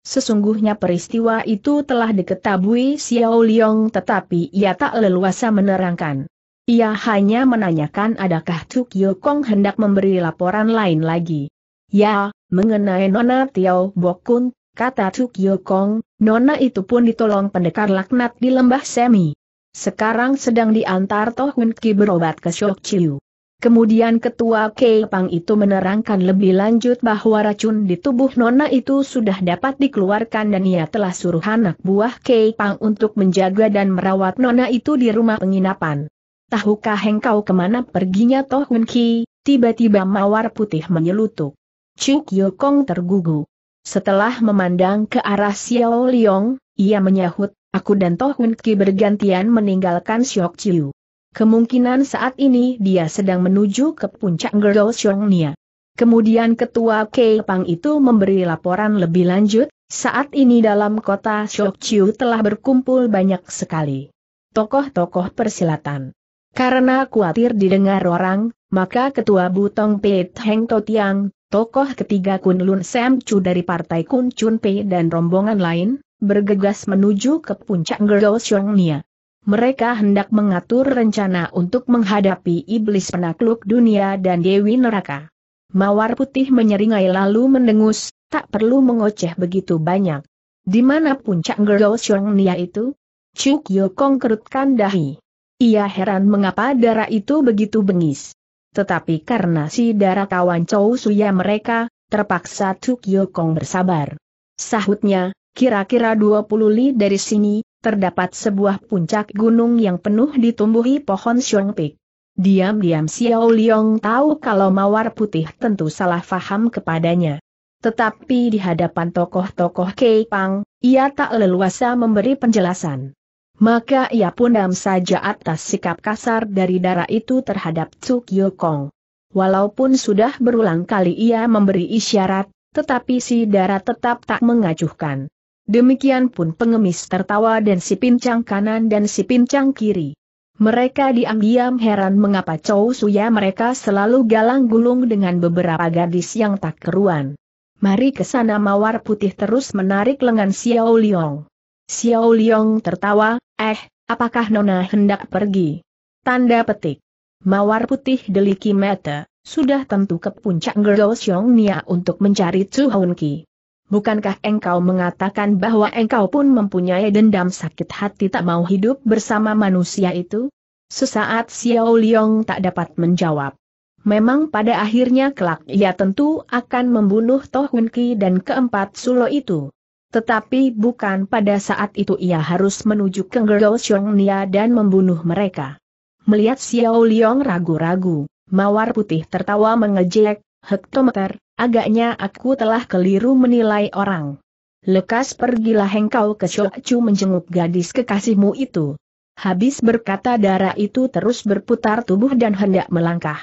Sesungguhnya peristiwa itu telah diketahui Xiao Liong tetapi ia tak leluasa menerangkan. Ia hanya menanyakan adakah Tuk Yokong hendak memberi laporan lain lagi. Ya, mengenai Nona Tiao Bokun, kata Tuk Yokong, Nona itu pun ditolong pendekar laknat di lembah Semi. Sekarang sedang diantar Toh Ki berobat ke Shok Chiu. Kemudian ketua Kepang itu menerangkan lebih lanjut bahwa racun di tubuh Nona itu sudah dapat dikeluarkan dan ia telah suruh anak buah Kepang untuk menjaga dan merawat Nona itu di rumah penginapan. Tahukah engkau kemana perginya Toh Hun Ki? Tiba-tiba mawar putih menyelutuk. Chuk Yokong tergugu. Setelah memandang ke arah Xiao Liong, ia menyahut, aku dan Toh Hun Ki bergantian meninggalkan Xiao Chiu. Kemungkinan saat ini dia sedang menuju ke puncak Gerdo Xiongnia. Kemudian ketua Kei Pang itu memberi laporan lebih lanjut, saat ini dalam kota Shokchiu telah berkumpul banyak sekali tokoh-tokoh persilatan. Karena khawatir didengar orang, maka ketua Butong Pei Heng Totiang, tokoh ketiga Kun Lun Sam Chu dari partai Kun Chun Pei dan rombongan lain, bergegas menuju ke puncak Gerdo Xiongnia mereka hendak mengatur rencana untuk menghadapi iblis penakluk dunia dan dewi neraka. Mawar putih menyeringai lalu mendengus, tak perlu mengoceh begitu banyak. Di mana puncak Gergol Xiong Nia itu? Cuk Yokong kerutkan dahi. Ia heran mengapa darah itu begitu bengis. Tetapi karena si darah kawan Chou Suya mereka, terpaksa Cuk Yokong bersabar. Sahutnya, kira-kira 20 li dari sini, terdapat sebuah puncak gunung yang penuh ditumbuhi pohon syongpik. Diam-diam Xiao Liong tahu kalau Mawar Putih tentu salah faham kepadanya. Tetapi di hadapan tokoh-tokoh Keipang, ia tak leluasa memberi penjelasan. Maka ia pun dam saja atas sikap kasar dari darah itu terhadap Tsuk Kong. Walaupun sudah berulang kali ia memberi isyarat, tetapi si darah tetap tak mengacuhkan. Demikian pun pengemis tertawa dan si pincang kanan dan si pincang kiri. Mereka diam-diam heran mengapa Chow Suya mereka selalu galang gulung dengan beberapa gadis yang tak keruan. Mari ke sana mawar putih terus menarik lengan Xiao Liong. Xiao Liong tertawa, eh, apakah Nona hendak pergi? Tanda petik. Mawar putih deliki mata, sudah tentu ke puncak Gerdosyong Nia untuk mencari Tsu Ki. Bukankah engkau mengatakan bahwa engkau pun mempunyai dendam sakit hati tak mau hidup bersama manusia itu? Sesaat Xiao Liong tak dapat menjawab. Memang pada akhirnya kelak ia tentu akan membunuh Toh Hun Ki dan keempat Sulo itu. Tetapi bukan pada saat itu ia harus menuju ke Gergel Nia dan membunuh mereka. Melihat Xiao Liong ragu-ragu, Mawar Putih tertawa mengejek, hektometer, agaknya aku telah keliru menilai orang. Lekas pergilah engkau ke Shochu menjenguk gadis kekasihmu itu. Habis berkata darah itu terus berputar tubuh dan hendak melangkah.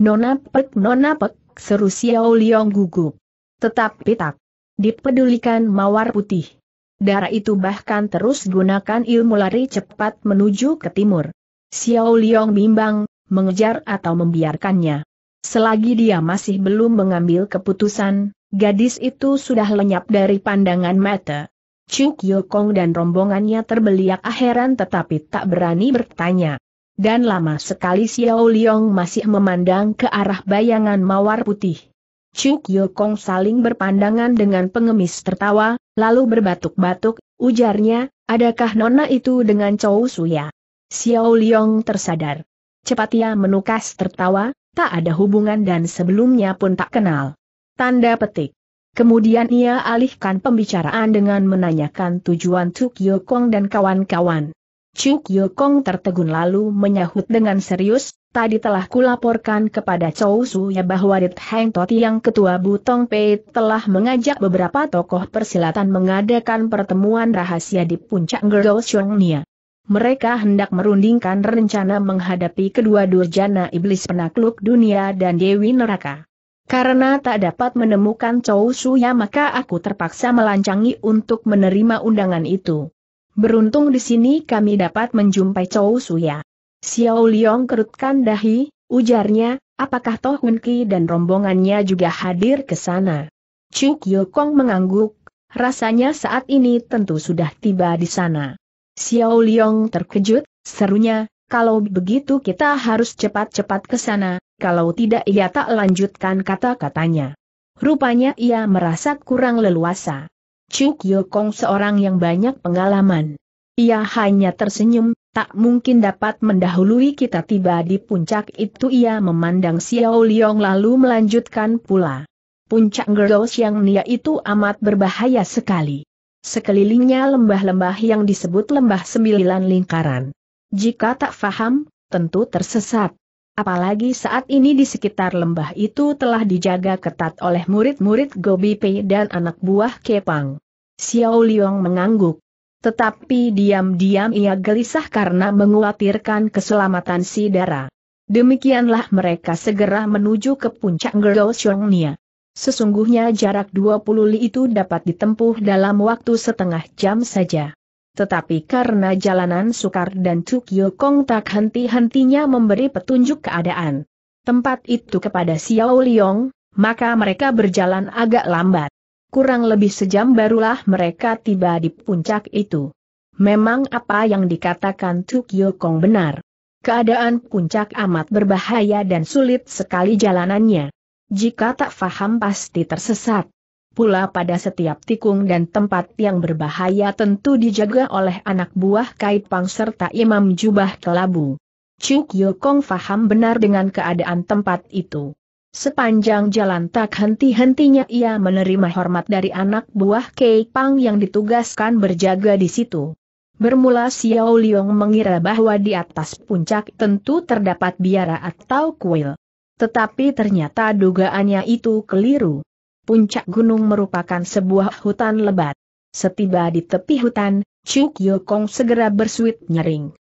Nona pek nona seru Xiao Liong gugup. Tetap pitak. Dipedulikan mawar putih. Darah itu bahkan terus gunakan ilmu lari cepat menuju ke timur. Xiao Liong bimbang, mengejar atau membiarkannya. Selagi dia masih belum mengambil keputusan, gadis itu sudah lenyap dari pandangan mata. Cuk Yokong dan rombongannya terbeliak akhiran tetapi tak berani bertanya. Dan lama sekali Xiao Liong masih memandang ke arah bayangan mawar putih. Cuk Yokong saling berpandangan dengan pengemis tertawa, lalu berbatuk-batuk, ujarnya, adakah nona itu dengan Chou Suya? Xiao Liong tersadar. Cepat ia menukas tertawa, tak ada hubungan dan sebelumnya pun tak kenal. Tanda petik. Kemudian ia alihkan pembicaraan dengan menanyakan tujuan Chuk Yokong dan kawan-kawan. Chuk Yokong tertegun lalu menyahut dengan serius, tadi telah kulaporkan kepada Chow Su ya bahwa Dit Heng Toti yang ketua Butong Pei telah mengajak beberapa tokoh persilatan mengadakan pertemuan rahasia di puncak Xiong Nia mereka hendak merundingkan rencana menghadapi kedua durjana iblis penakluk dunia dan Dewi Neraka. Karena tak dapat menemukan Chou Suya maka aku terpaksa melancangi untuk menerima undangan itu. Beruntung di sini kami dapat menjumpai Chou Suya. Xiao Liong kerutkan dahi, ujarnya, apakah Toh Hun dan rombongannya juga hadir ke sana? Chu Yukong mengangguk, rasanya saat ini tentu sudah tiba di sana. Xiao Liang terkejut, serunya, kalau begitu kita harus cepat-cepat ke sana, kalau tidak ia tak lanjutkan kata-katanya. Rupanya ia merasa kurang leluasa. Cuk Yokong seorang yang banyak pengalaman. Ia hanya tersenyum, tak mungkin dapat mendahului kita tiba di puncak itu ia memandang Xiao Liang lalu melanjutkan pula. Puncak Gerdos yang Nia itu amat berbahaya sekali. Sekelilingnya lembah-lembah yang disebut lembah sembilan lingkaran. Jika tak faham, tentu tersesat. Apalagi saat ini di sekitar lembah itu telah dijaga ketat oleh murid-murid Gobi Pei dan anak buah Kepang. Xiao Liang mengangguk. Tetapi diam-diam ia gelisah karena menguatirkan keselamatan si Dara. Demikianlah mereka segera menuju ke puncak Gergao Xiongnia. Sesungguhnya jarak 20 li itu dapat ditempuh dalam waktu setengah jam saja. Tetapi karena jalanan sukar dan Cuk Yokong tak henti-hentinya memberi petunjuk keadaan tempat itu kepada Xiao Liong, maka mereka berjalan agak lambat. Kurang lebih sejam barulah mereka tiba di puncak itu. Memang apa yang dikatakan Cuk Yokong benar. Keadaan puncak amat berbahaya dan sulit sekali jalanannya. Jika tak faham pasti tersesat. Pula pada setiap tikung dan tempat yang berbahaya tentu dijaga oleh anak buah Kaipang serta Imam Jubah Kelabu. Cuk Yokong faham benar dengan keadaan tempat itu. Sepanjang jalan tak henti-hentinya ia menerima hormat dari anak buah Kaipang Pang yang ditugaskan berjaga di situ. Bermula Xiao Liong mengira bahwa di atas puncak tentu terdapat biara atau kuil. Tetapi ternyata dugaannya itu keliru. Puncak gunung merupakan sebuah hutan lebat. Setiba di tepi hutan, Chu Yokong segera bersuit nyering.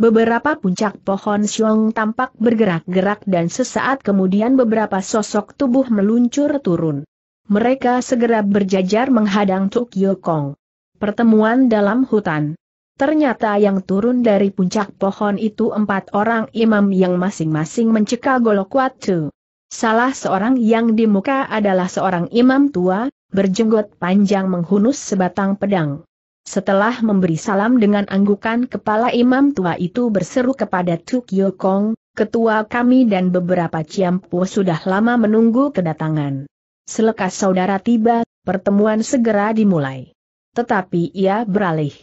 Beberapa puncak pohon siung tampak bergerak-gerak dan sesaat kemudian beberapa sosok tubuh meluncur turun. Mereka segera berjajar menghadang Chuk Yokong. Pertemuan dalam hutan. Ternyata yang turun dari puncak pohon itu empat orang imam yang masing-masing mencekal golok watu. Salah seorang yang di muka adalah seorang imam tua, berjenggot panjang menghunus sebatang pedang. Setelah memberi salam dengan anggukan kepala imam tua itu berseru kepada Tuk Yokong, ketua kami dan beberapa ciampu sudah lama menunggu kedatangan. Selekas saudara tiba, pertemuan segera dimulai. Tetapi ia beralih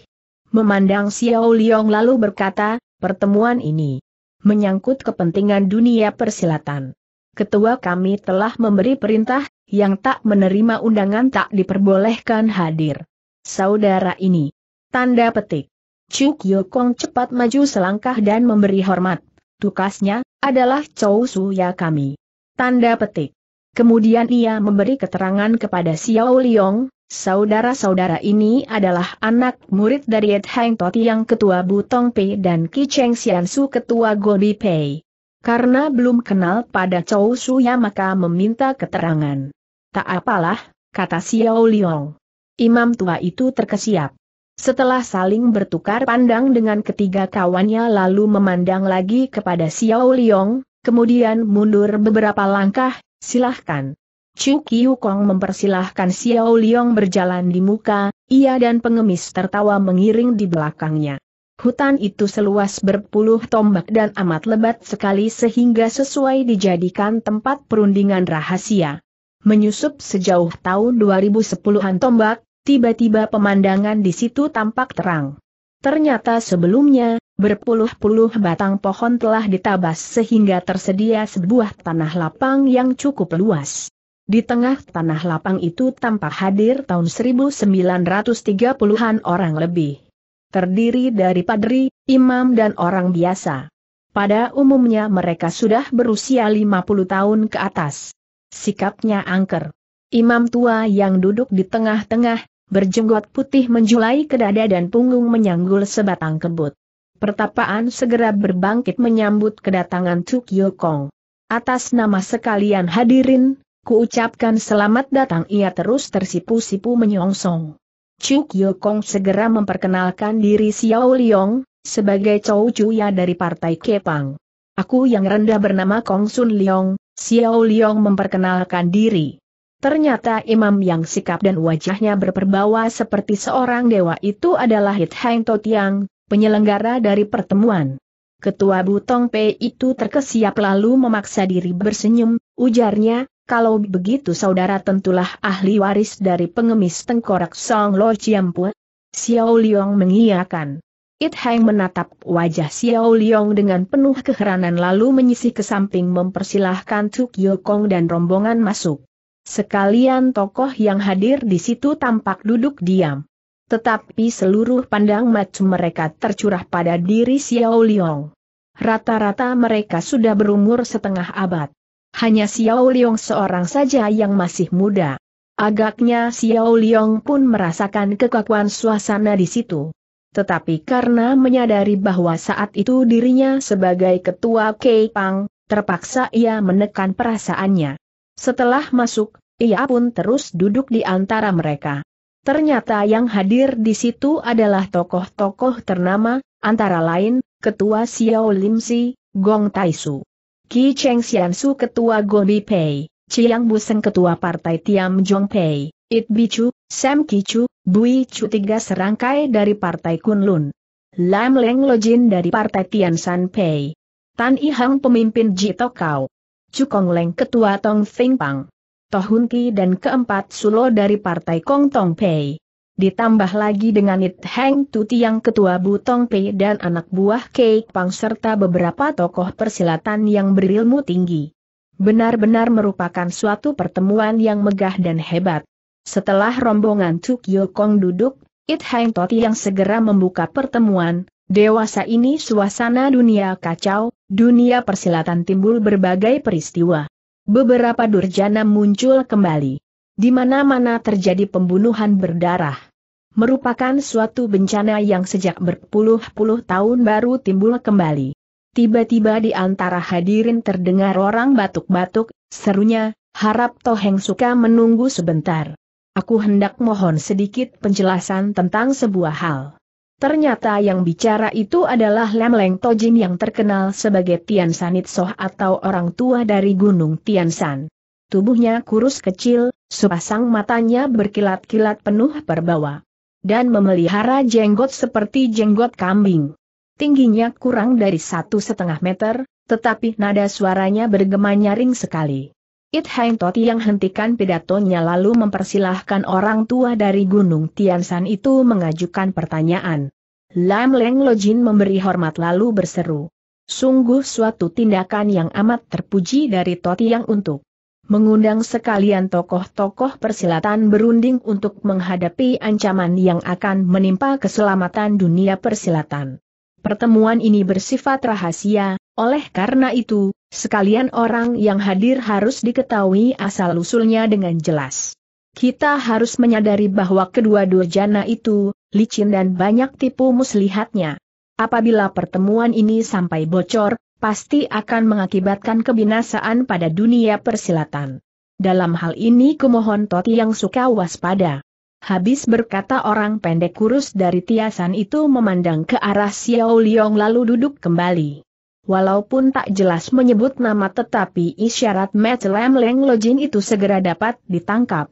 memandang Xiao Liong lalu berkata, pertemuan ini menyangkut kepentingan dunia persilatan. Ketua kami telah memberi perintah, yang tak menerima undangan tak diperbolehkan hadir. Saudara ini. Tanda petik. Chu Yokong cepat maju selangkah dan memberi hormat. Tukasnya, adalah Chou ya kami. Tanda petik. Kemudian ia memberi keterangan kepada Xiao Liong, Saudara-saudara ini adalah anak murid dari Ed Hang Toti yang ketua Butong Pei dan Ki Cheng Xian Su ketua Gobi Pei. Karena belum kenal pada Su ya maka meminta keterangan. Tak apalah, kata Xiao Liong. Imam tua itu terkesiap. Setelah saling bertukar pandang dengan ketiga kawannya lalu memandang lagi kepada Xiao Liong, kemudian mundur beberapa langkah, silahkan. Chu Kiu Kong mempersilahkan Xiao Liang berjalan di muka, ia dan pengemis tertawa mengiring di belakangnya. Hutan itu seluas berpuluh tombak dan amat lebat sekali sehingga sesuai dijadikan tempat perundingan rahasia. Menyusup sejauh tahun 2010-an tombak, tiba-tiba pemandangan di situ tampak terang. Ternyata sebelumnya, berpuluh-puluh batang pohon telah ditabas sehingga tersedia sebuah tanah lapang yang cukup luas. Di tengah tanah lapang itu tampak hadir tahun 1930-an orang lebih. Terdiri dari padri, imam dan orang biasa. Pada umumnya mereka sudah berusia 50 tahun ke atas. Sikapnya angker. Imam tua yang duduk di tengah-tengah, berjenggot putih menjulai ke dada dan punggung menyanggul sebatang kebut. Pertapaan segera berbangkit menyambut kedatangan Tuk Yokong. Atas nama sekalian hadirin, Kuucapkan selamat datang ia terus tersipu-sipu menyongsong. Chu Kong segera memperkenalkan diri Xiao Liong, sebagai Chow Chuya dari Partai Kepang. Aku yang rendah bernama Kong Sun Liong, Xiao Liong memperkenalkan diri. Ternyata imam yang sikap dan wajahnya berperbawa seperti seorang dewa itu adalah Hit Hang Totiang, penyelenggara dari pertemuan. Ketua Butong Pei itu terkesiap lalu memaksa diri bersenyum, ujarnya, kalau begitu saudara tentulah ahli waris dari pengemis tengkorak Song Lo Chiampu. Xiao Liang mengiyakan. It Hang menatap wajah Xiao Liang dengan penuh keheranan lalu menyisih ke samping mempersilahkan Tuk Yokong dan rombongan masuk. Sekalian tokoh yang hadir di situ tampak duduk diam. Tetapi seluruh pandang mata mereka tercurah pada diri Xiao Liang. Rata-rata mereka sudah berumur setengah abad hanya Xiao Liong seorang saja yang masih muda. Agaknya Xiao Liong pun merasakan kekakuan suasana di situ. Tetapi karena menyadari bahwa saat itu dirinya sebagai ketua Kei Pang, terpaksa ia menekan perasaannya. Setelah masuk, ia pun terus duduk di antara mereka. Ternyata yang hadir di situ adalah tokoh-tokoh ternama, antara lain, Ketua Xiao Lim Si, Gong Taisu. Ki Cheng Xiansu Ketua Gobi Pei, Chiang Buseng Ketua Partai Tiam Jong Pei, It Bichu, Sam Ki Kichu, Bui Chu tiga serangkai dari Partai Kunlun. Lam Leng Lojin dari Partai Tian San Pei. Tan I Hang pemimpin Chu Kong Leng Ketua Tong Feng Pang. Tohun Ki dan keempat Sulo dari Partai Kong Tong Pei ditambah lagi dengan It Heng Tuti yang ketua Butong Pei dan anak buah Kei Pang serta beberapa tokoh persilatan yang berilmu tinggi. Benar-benar merupakan suatu pertemuan yang megah dan hebat. Setelah rombongan Tuk Yokong duduk, It Heng Tuti yang segera membuka pertemuan, dewasa ini suasana dunia kacau, dunia persilatan timbul berbagai peristiwa. Beberapa durjana muncul kembali. Di mana-mana terjadi pembunuhan berdarah merupakan suatu bencana yang sejak berpuluh-puluh tahun baru timbul kembali. Tiba-tiba di antara hadirin terdengar orang batuk-batuk, serunya, harap Toheng suka menunggu sebentar. Aku hendak mohon sedikit penjelasan tentang sebuah hal. Ternyata yang bicara itu adalah Leng Tojin yang terkenal sebagai Tian Sanit Soh atau orang tua dari Gunung Tian San. Tubuhnya kurus kecil, sepasang matanya berkilat-kilat penuh perbawa dan memelihara jenggot seperti jenggot kambing. Tingginya kurang dari satu setengah meter, tetapi nada suaranya bergema nyaring sekali. It Hang Toti yang hentikan pidatonya lalu mempersilahkan orang tua dari Gunung Tiansan itu mengajukan pertanyaan. Lam Leng Lojin memberi hormat lalu berseru. Sungguh suatu tindakan yang amat terpuji dari Toti yang untuk mengundang sekalian tokoh-tokoh persilatan berunding untuk menghadapi ancaman yang akan menimpa keselamatan dunia persilatan. Pertemuan ini bersifat rahasia, oleh karena itu, sekalian orang yang hadir harus diketahui asal-usulnya dengan jelas. Kita harus menyadari bahwa kedua durjana itu, licin dan banyak tipu muslihatnya. Apabila pertemuan ini sampai bocor, pasti akan mengakibatkan kebinasaan pada dunia persilatan. Dalam hal ini kumohon Toti yang suka waspada. Habis berkata orang pendek kurus dari tiasan itu memandang ke arah Xiao Liong lalu duduk kembali. Walaupun tak jelas menyebut nama tetapi isyarat Metlem Leng Lojin itu segera dapat ditangkap.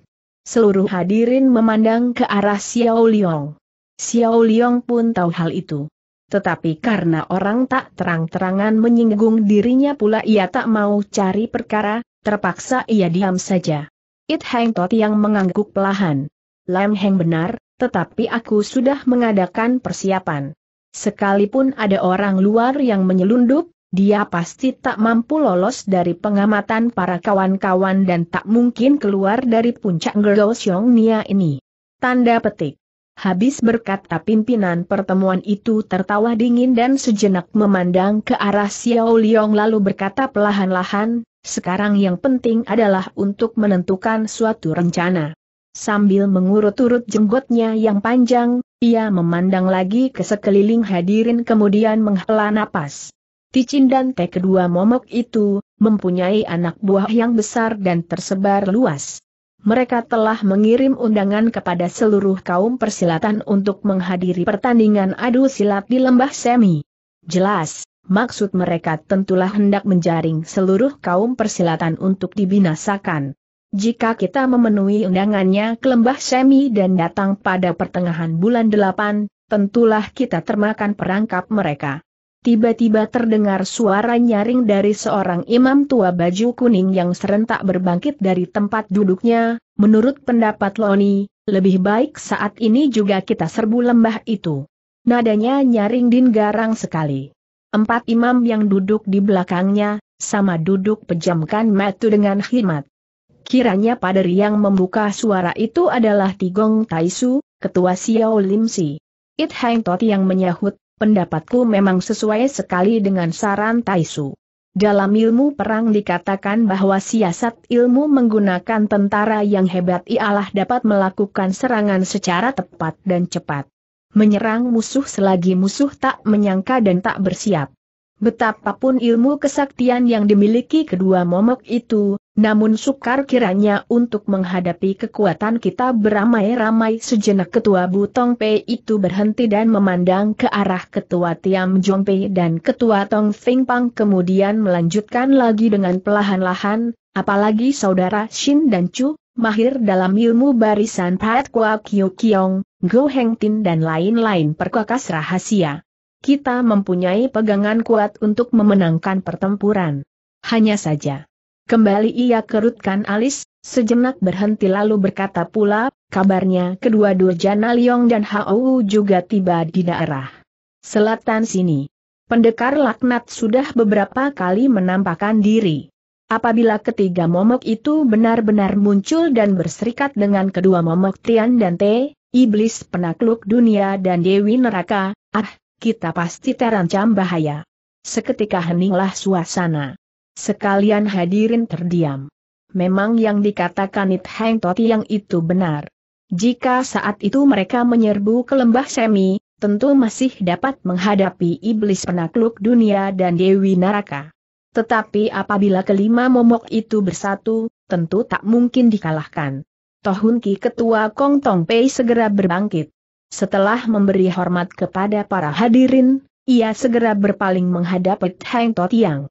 Seluruh hadirin memandang ke arah Xiao Liong. Xiao Liong pun tahu hal itu. Tetapi karena orang tak terang-terangan menyinggung dirinya pula ia tak mau cari perkara, terpaksa ia diam saja. It Heng Tot yang mengangguk pelahan. Lam Heng benar, tetapi aku sudah mengadakan persiapan. Sekalipun ada orang luar yang menyelundup, dia pasti tak mampu lolos dari pengamatan para kawan-kawan dan tak mungkin keluar dari puncak Gerlosyong Nia ini. Tanda petik. Habis berkata pimpinan pertemuan itu tertawa dingin dan sejenak memandang ke arah Xiao Liong lalu berkata perlahan-lahan, sekarang yang penting adalah untuk menentukan suatu rencana. Sambil mengurut-urut jenggotnya yang panjang, ia memandang lagi ke sekeliling hadirin kemudian menghela napas. Ticin dan Teh kedua momok itu, mempunyai anak buah yang besar dan tersebar luas mereka telah mengirim undangan kepada seluruh kaum persilatan untuk menghadiri pertandingan adu silat di lembah semi. Jelas, maksud mereka tentulah hendak menjaring seluruh kaum persilatan untuk dibinasakan. Jika kita memenuhi undangannya ke lembah semi dan datang pada pertengahan bulan delapan, tentulah kita termakan perangkap mereka tiba-tiba terdengar suara nyaring dari seorang imam tua baju kuning yang serentak berbangkit dari tempat duduknya, menurut pendapat Loni, lebih baik saat ini juga kita serbu lembah itu. Nadanya nyaring din garang sekali. Empat imam yang duduk di belakangnya, sama duduk pejamkan mata dengan khidmat. Kiranya pada yang membuka suara itu adalah Tigong Taisu, ketua Xiao Lim It Hang Tot yang menyahut, Pendapatku memang sesuai sekali dengan saran Taisu. Dalam ilmu perang dikatakan bahwa siasat ilmu menggunakan tentara yang hebat ialah dapat melakukan serangan secara tepat dan cepat. Menyerang musuh selagi musuh tak menyangka dan tak bersiap. Betapapun ilmu kesaktian yang dimiliki kedua momok itu, namun sukar kiranya untuk menghadapi kekuatan kita beramai-ramai sejenak ketua Butong Pei itu berhenti dan memandang ke arah ketua Tiam Jong Pei dan ketua Tong Feng Pang kemudian melanjutkan lagi dengan pelahan-lahan, apalagi saudara Shin dan Chu, mahir dalam ilmu barisan Pat Kwa Kyu Kiong, Go Heng Tin dan lain-lain perkakas rahasia. Kita mempunyai pegangan kuat untuk memenangkan pertempuran. Hanya saja Kembali ia kerutkan alis, sejenak berhenti lalu berkata pula, kabarnya kedua Durjana Liong dan Hau juga tiba di daerah selatan sini. Pendekar laknat sudah beberapa kali menampakkan diri. Apabila ketiga momok itu benar-benar muncul dan berserikat dengan kedua momok Tian dan Te, iblis penakluk dunia dan Dewi Neraka, ah, kita pasti terancam bahaya. Seketika heninglah suasana. Sekalian hadirin terdiam. Memang yang dikatakan It Hang Toti yang itu benar. Jika saat itu mereka menyerbu ke lembah semi, tentu masih dapat menghadapi iblis penakluk dunia dan dewi neraka. Tetapi apabila kelima momok itu bersatu, tentu tak mungkin dikalahkan. Tohun Ki Ketua Kong Tong Pei segera berbangkit. Setelah memberi hormat kepada para hadirin, ia segera berpaling menghadap Hang Totiang.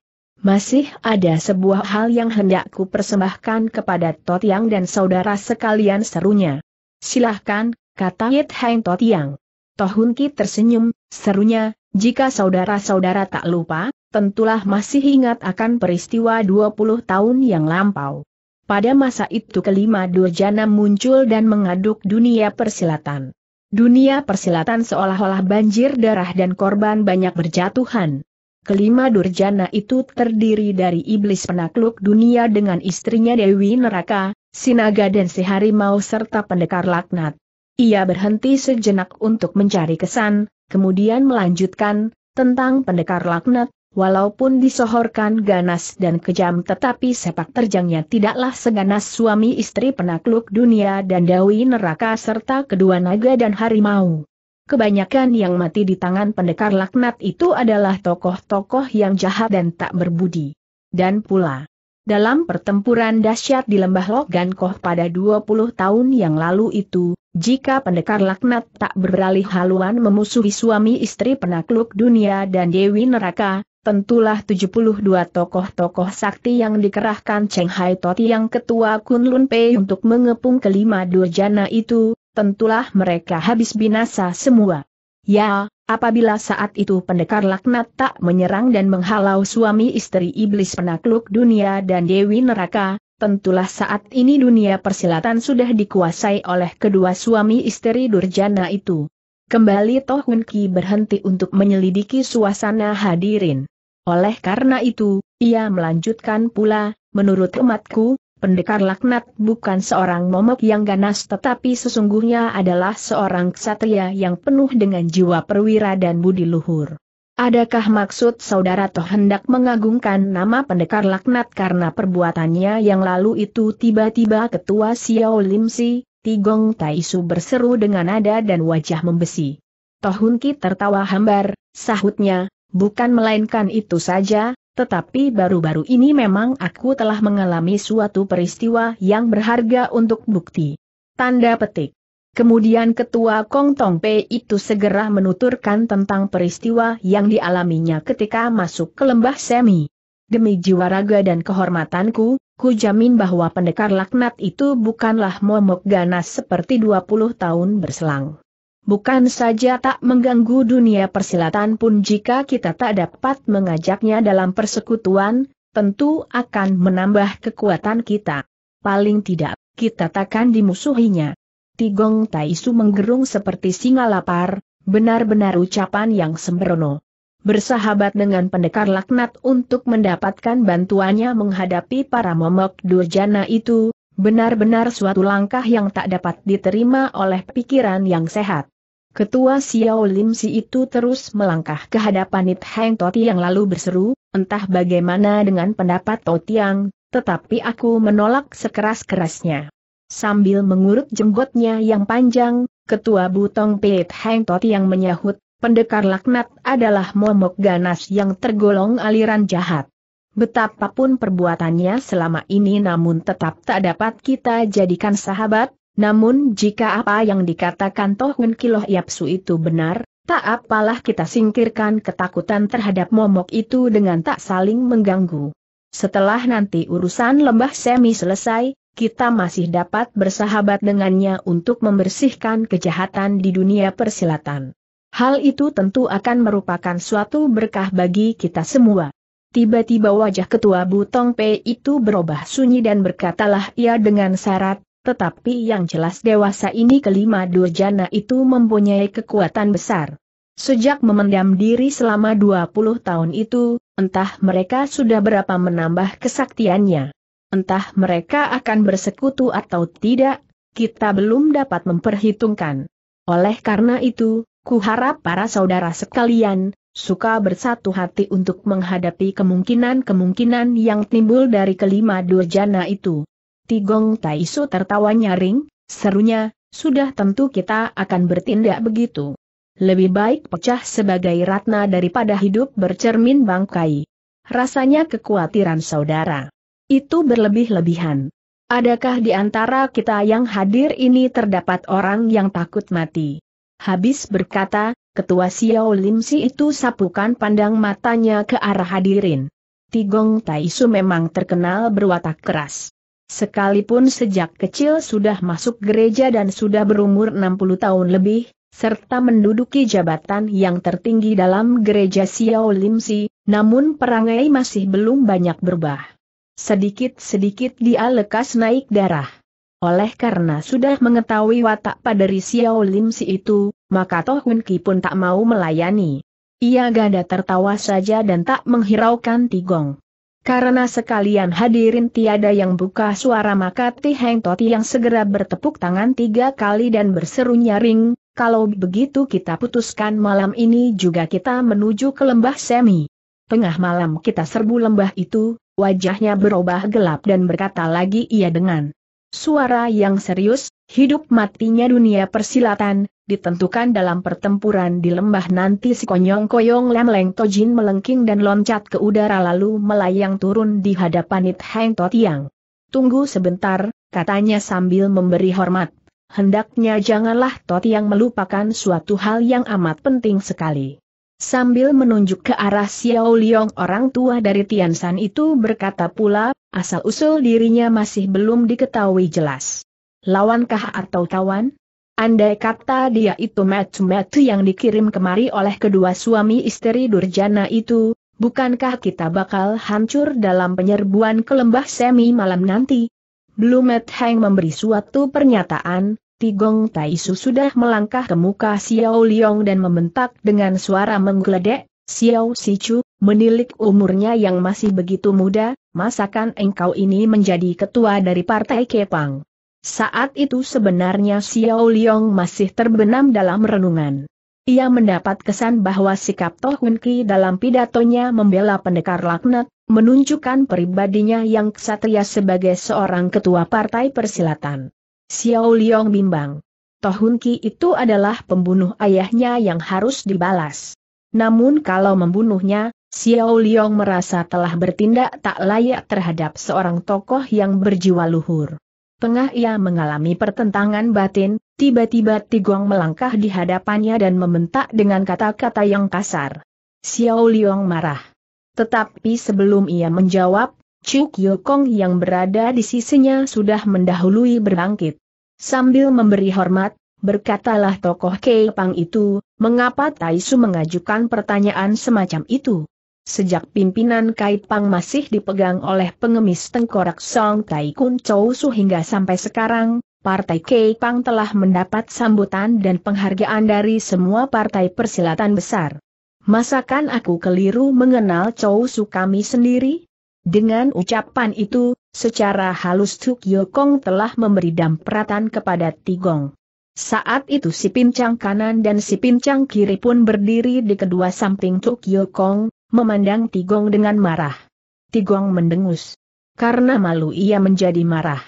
Masih ada sebuah hal yang hendakku persembahkan kepada Totiang dan saudara sekalian serunya. Silahkan, kata Yit Heng Totiang. Tohun Ki tersenyum, serunya, jika saudara-saudara tak lupa, tentulah masih ingat akan peristiwa 20 tahun yang lampau. Pada masa itu kelima durjana muncul dan mengaduk dunia persilatan. Dunia persilatan seolah-olah banjir darah dan korban banyak berjatuhan. Kelima durjana itu terdiri dari iblis penakluk dunia dengan istrinya Dewi Neraka, Sinaga dan si harimau serta pendekar laknat. Ia berhenti sejenak untuk mencari kesan, kemudian melanjutkan, tentang pendekar laknat, walaupun disohorkan ganas dan kejam tetapi sepak terjangnya tidaklah seganas suami istri penakluk dunia dan Dewi Neraka serta kedua naga dan harimau. Kebanyakan yang mati di tangan pendekar laknat itu adalah tokoh-tokoh yang jahat dan tak berbudi. Dan pula, dalam pertempuran dahsyat di lembah Logan Koh pada 20 tahun yang lalu itu, jika pendekar laknat tak beralih haluan memusuhi suami istri penakluk dunia dan Dewi Neraka, tentulah 72 tokoh-tokoh sakti yang dikerahkan Cheng Hai Toti yang ketua Kunlun Pei untuk mengepung kelima durjana itu, tentulah mereka habis binasa semua. Ya, apabila saat itu pendekar laknat tak menyerang dan menghalau suami istri iblis penakluk dunia dan dewi neraka, tentulah saat ini dunia persilatan sudah dikuasai oleh kedua suami istri Durjana itu. Kembali Toh Hun Ki berhenti untuk menyelidiki suasana hadirin. Oleh karena itu, ia melanjutkan pula, menurut umatku, Pendekar laknat bukan seorang momok yang ganas tetapi sesungguhnya adalah seorang ksatria yang penuh dengan jiwa perwira dan budi luhur. Adakah maksud saudara Toh hendak mengagungkan nama pendekar laknat karena perbuatannya yang lalu itu tiba-tiba ketua Xiao Lim Si, Tigong Taisu berseru dengan nada dan wajah membesi. Toh tertawa hambar, sahutnya, bukan melainkan itu saja, tetapi baru-baru ini memang aku telah mengalami suatu peristiwa yang berharga untuk bukti. Tanda petik. Kemudian ketua Kong Tong Pei itu segera menuturkan tentang peristiwa yang dialaminya ketika masuk ke lembah semi. Demi jiwa raga dan kehormatanku, ku jamin bahwa pendekar laknat itu bukanlah momok ganas seperti 20 tahun berselang. Bukan saja tak mengganggu dunia persilatan pun jika kita tak dapat mengajaknya dalam persekutuan, tentu akan menambah kekuatan kita. Paling tidak, kita takkan dimusuhinya. Tigong Taisu menggerung seperti singa lapar, benar-benar ucapan yang sembrono. Bersahabat dengan pendekar laknat untuk mendapatkan bantuannya menghadapi para momok durjana itu, benar-benar suatu langkah yang tak dapat diterima oleh pikiran yang sehat. Ketua Xiao Lim Si itu terus melangkah ke hadapan Nit Heng Toti yang lalu berseru, entah bagaimana dengan pendapat Totiang, tetapi aku menolak sekeras-kerasnya. Sambil mengurut jenggotnya yang panjang, Ketua Butong Pit Heng Toti yang menyahut, pendekar laknat adalah momok ganas yang tergolong aliran jahat. Betapapun perbuatannya selama ini namun tetap tak dapat kita jadikan sahabat, namun jika apa yang dikatakan Tohun Kiloh Yapsu itu benar, tak apalah kita singkirkan ketakutan terhadap momok itu dengan tak saling mengganggu. Setelah nanti urusan lembah semi selesai, kita masih dapat bersahabat dengannya untuk membersihkan kejahatan di dunia persilatan. Hal itu tentu akan merupakan suatu berkah bagi kita semua. Tiba-tiba wajah ketua Butong P itu berubah sunyi dan berkatalah ia dengan syarat, tetapi yang jelas dewasa ini kelima durjana itu mempunyai kekuatan besar. Sejak memendam diri selama 20 tahun itu, entah mereka sudah berapa menambah kesaktiannya. Entah mereka akan bersekutu atau tidak, kita belum dapat memperhitungkan. Oleh karena itu, kuharap para saudara sekalian, suka bersatu hati untuk menghadapi kemungkinan-kemungkinan yang timbul dari kelima durjana itu. Tigong Taisu tertawa nyaring, serunya, sudah tentu kita akan bertindak begitu. Lebih baik pecah sebagai ratna daripada hidup bercermin bangkai. Rasanya kekhawatiran saudara. Itu berlebih-lebihan. Adakah di antara kita yang hadir ini terdapat orang yang takut mati? Habis berkata, ketua Xiao Lim Si itu sapukan pandang matanya ke arah hadirin. Tigong Taisu memang terkenal berwatak keras. Sekalipun sejak kecil sudah masuk gereja dan sudah berumur 60 tahun lebih, serta menduduki jabatan yang tertinggi dalam gereja Xiao Limsi, namun perangai masih belum banyak berubah. Sedikit-sedikit dia lekas naik darah. Oleh karena sudah mengetahui watak pada Xiao Limsi itu, maka Toh Hun Ki pun tak mau melayani. Ia gada tertawa saja dan tak menghiraukan Tigong. Karena sekalian hadirin tiada yang buka suara maka Ti Heng Toti yang segera bertepuk tangan tiga kali dan berseru nyaring, kalau begitu kita putuskan malam ini juga kita menuju ke lembah semi. Tengah malam kita serbu lembah itu, wajahnya berubah gelap dan berkata lagi ia dengan Suara yang serius, hidup matinya dunia persilatan, ditentukan dalam pertempuran di lembah nanti si konyong koyong lemleng tojin melengking dan loncat ke udara lalu melayang turun di hadapan It Heng tiang. Tunggu sebentar, katanya sambil memberi hormat. Hendaknya janganlah Yang melupakan suatu hal yang amat penting sekali. Sambil menunjuk ke arah Xiao Liong orang tua dari Tian Tiansan itu berkata pula, asal-usul dirinya masih belum diketahui jelas. Lawankah atau kawan? Andai kata dia itu metu-metu yang dikirim kemari oleh kedua suami istri Durjana itu, bukankah kita bakal hancur dalam penyerbuan ke lembah semi malam nanti? Blue Blumet Hang memberi suatu pernyataan, Tigong Taisu sudah melangkah ke muka Xiao Liong dan membentak dengan suara menggeledek, Xiao Sichu, menilik umurnya yang masih begitu muda, masakan engkau ini menjadi ketua dari Partai Kepang. Saat itu sebenarnya Xiao Liang masih terbenam dalam renungan. Ia mendapat kesan bahwa sikap Toh Ki dalam pidatonya membela pendekar laknat, menunjukkan pribadinya yang ksatria sebagai seorang ketua Partai Persilatan. Xiao Liang bimbang. Toh Ki itu adalah pembunuh ayahnya yang harus dibalas. Namun kalau membunuhnya, Xiao Liang merasa telah bertindak tak layak terhadap seorang tokoh yang berjiwa luhur. Tengah ia mengalami pertentangan batin, tiba-tiba Tigong melangkah di hadapannya dan membentak dengan kata-kata yang kasar. Xiao Liang marah. Tetapi sebelum ia menjawab, Chuk Yokong yang berada di sisinya sudah mendahului berbangkit. Sambil memberi hormat, berkatalah tokoh Pang itu, mengapa Taisu mengajukan pertanyaan semacam itu? Sejak pimpinan Kaipang masih dipegang oleh pengemis tengkorak Song Tai Kun Chou Su hingga sampai sekarang, Partai Kaipang telah mendapat sambutan dan penghargaan dari semua partai persilatan besar. Masakan aku keliru mengenal Chou Su kami sendiri? Dengan ucapan itu, secara halus Tuk Yokong telah memberi dampratan kepada Tigong. Saat itu si pincang kanan dan si pincang kiri pun berdiri di kedua samping Tuk Yokong, memandang Tigong dengan marah. Tigong mendengus. Karena malu ia menjadi marah.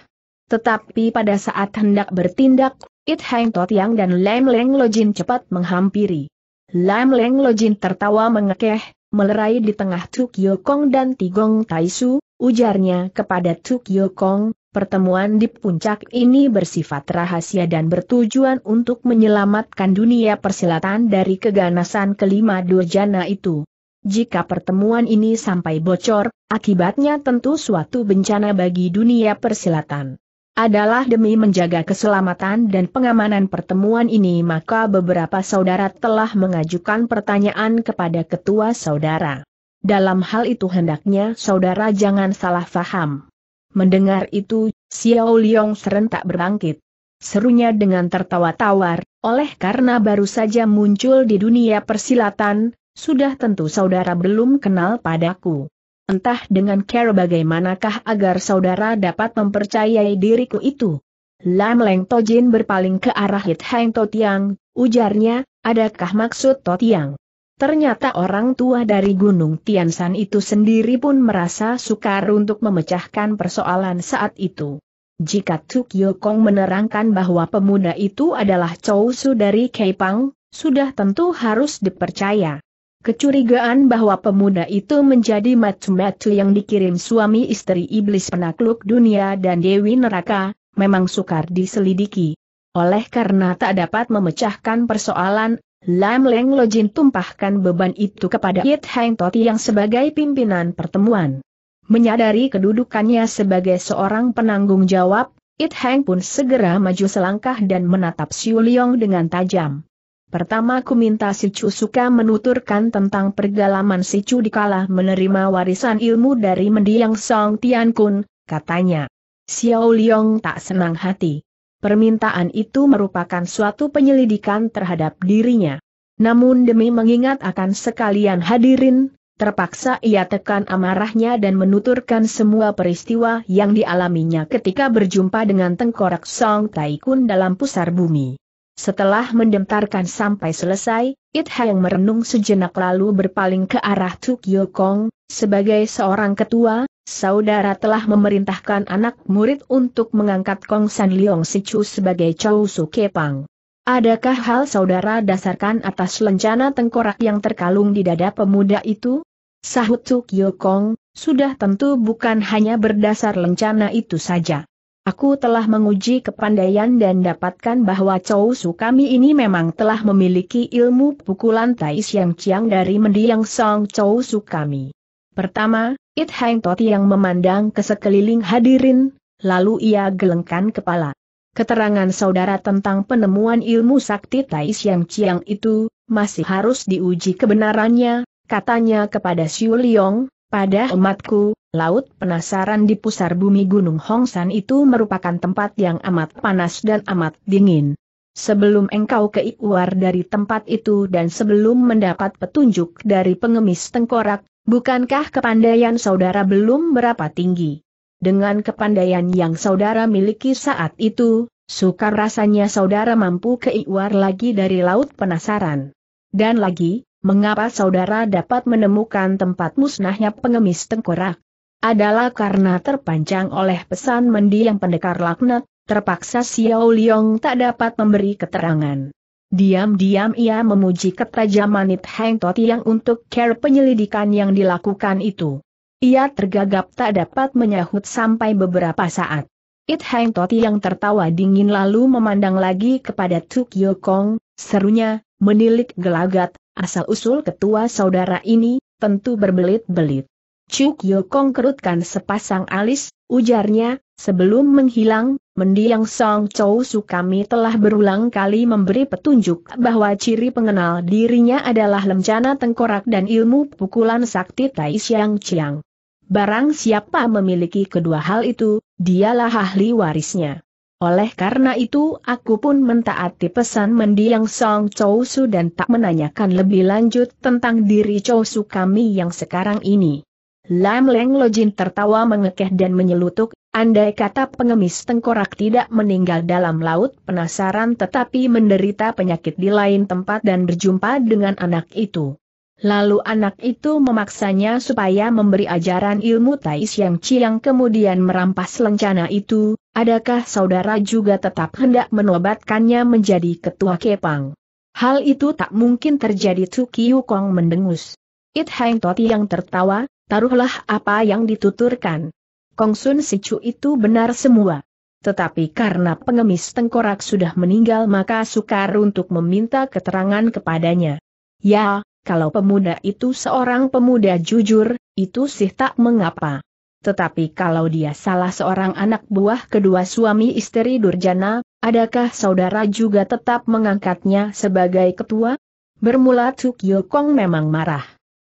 Tetapi pada saat hendak bertindak, It Hang Tot Yang dan Lam Leng Lojin cepat menghampiri. Lam Leng Lojin tertawa mengekeh, melerai di tengah Tuk Yokong dan Tigong Taisu, ujarnya kepada Tuk Yokong, pertemuan di puncak ini bersifat rahasia dan bertujuan untuk menyelamatkan dunia persilatan dari keganasan kelima durjana itu. Jika pertemuan ini sampai bocor, akibatnya tentu suatu bencana bagi dunia persilatan. Adalah demi menjaga keselamatan dan pengamanan pertemuan ini maka beberapa saudara telah mengajukan pertanyaan kepada ketua saudara. Dalam hal itu hendaknya saudara jangan salah faham. Mendengar itu, Xiao Liong serentak berbangkit. Serunya dengan tertawa tawar, oleh karena baru saja muncul di dunia persilatan, sudah tentu saudara belum kenal padaku. Entah dengan cara bagaimanakah agar saudara dapat mempercayai diriku itu. Lam Leng Tojin berpaling ke arah Hit Heng Tiang, ujarnya, adakah maksud To Tiang? Ternyata orang tua dari Gunung Tiansan itu sendiri pun merasa sukar untuk memecahkan persoalan saat itu. Jika Tuk Kong menerangkan bahwa pemuda itu adalah Chou Su dari Keipang, sudah tentu harus dipercaya. Kecurigaan bahwa pemuda itu menjadi matu-matu yang dikirim suami istri iblis penakluk dunia dan dewi neraka, memang sukar diselidiki. Oleh karena tak dapat memecahkan persoalan, Lam Leng Lojin tumpahkan beban itu kepada Yit Heng Toti yang sebagai pimpinan pertemuan. Menyadari kedudukannya sebagai seorang penanggung jawab, It Heng pun segera maju selangkah dan menatap Siu Liong dengan tajam. Pertama ku minta si Chu suka menuturkan tentang pergalaman si di dikala menerima warisan ilmu dari mendiang Song Tian Kun, katanya. Xiao Liong tak senang hati. Permintaan itu merupakan suatu penyelidikan terhadap dirinya. Namun demi mengingat akan sekalian hadirin, terpaksa ia tekan amarahnya dan menuturkan semua peristiwa yang dialaminya ketika berjumpa dengan tengkorak Song Taikun dalam pusar bumi. Setelah mendemtarkan sampai selesai, It Hang merenung sejenak lalu berpaling ke arah Tuk Yokong, sebagai seorang ketua, saudara telah memerintahkan anak murid untuk mengangkat Kong San Leong Sichu sebagai Chou Su Kepang. Adakah hal saudara dasarkan atas lencana tengkorak yang terkalung di dada pemuda itu? Sahut Tuk Yokong, sudah tentu bukan hanya berdasar lencana itu saja. Aku telah menguji kepandaian dan dapatkan bahwa Chou Su kami ini memang telah memiliki ilmu pukulan Tai Siang Chiang dari mendiang Song Chou Su kami. Pertama, It Hang Toti yang memandang ke sekeliling hadirin, lalu ia gelengkan kepala. Keterangan saudara tentang penemuan ilmu sakti Tai Siang Chiang itu, masih harus diuji kebenarannya, katanya kepada Xiu Liong, pada umatku, laut penasaran di pusar bumi Gunung Hongsan itu merupakan tempat yang amat panas dan amat dingin. Sebelum engkau keluar dari tempat itu dan sebelum mendapat petunjuk dari pengemis tengkorak, bukankah kepandaian saudara belum berapa tinggi? Dengan kepandaian yang saudara miliki saat itu, sukar rasanya saudara mampu keluar lagi dari laut penasaran. Dan lagi, Mengapa saudara dapat menemukan tempat musnahnya pengemis tengkorak? Adalah karena terpanjang oleh pesan mendiang pendekar laknat, terpaksa Xiao Liong tak dapat memberi keterangan. Diam-diam ia memuji ketajaman It Heng Toti yang untuk care penyelidikan yang dilakukan itu. Ia tergagap tak dapat menyahut sampai beberapa saat. It Heng Toti yang tertawa dingin lalu memandang lagi kepada Tuk Yokong, serunya, menilik gelagat, Asal-usul ketua saudara ini, tentu berbelit-belit. Cuk Yokong kerutkan sepasang alis, ujarnya, sebelum menghilang, mendiang Song Chow Su kami telah berulang kali memberi petunjuk bahwa ciri pengenal dirinya adalah lencana tengkorak dan ilmu pukulan sakti Tai Xiang Chiang. Barang siapa memiliki kedua hal itu, dialah ahli warisnya. Oleh karena itu aku pun mentaati pesan mendiang Song Chowsu Su dan tak menanyakan lebih lanjut tentang diri Chowsu Su kami yang sekarang ini. Lam Leng Lojin tertawa mengekeh dan menyelutuk, andai kata pengemis tengkorak tidak meninggal dalam laut penasaran tetapi menderita penyakit di lain tempat dan berjumpa dengan anak itu. Lalu anak itu memaksanya supaya memberi ajaran ilmu Tais Yang Chiang kemudian merampas lencana itu, Adakah saudara juga tetap hendak menobatkannya menjadi ketua Kepang? Hal itu tak mungkin terjadi Tsuki Yukong mendengus. It Hang Toti yang tertawa, taruhlah apa yang dituturkan. Kongsun Sicu itu benar semua. Tetapi karena pengemis tengkorak sudah meninggal maka sukar untuk meminta keterangan kepadanya. Ya, kalau pemuda itu seorang pemuda jujur, itu sih tak mengapa. Tetapi kalau dia salah seorang anak buah kedua suami istri Durjana, adakah saudara juga tetap mengangkatnya sebagai ketua? Bermula Tuk Yokong memang marah.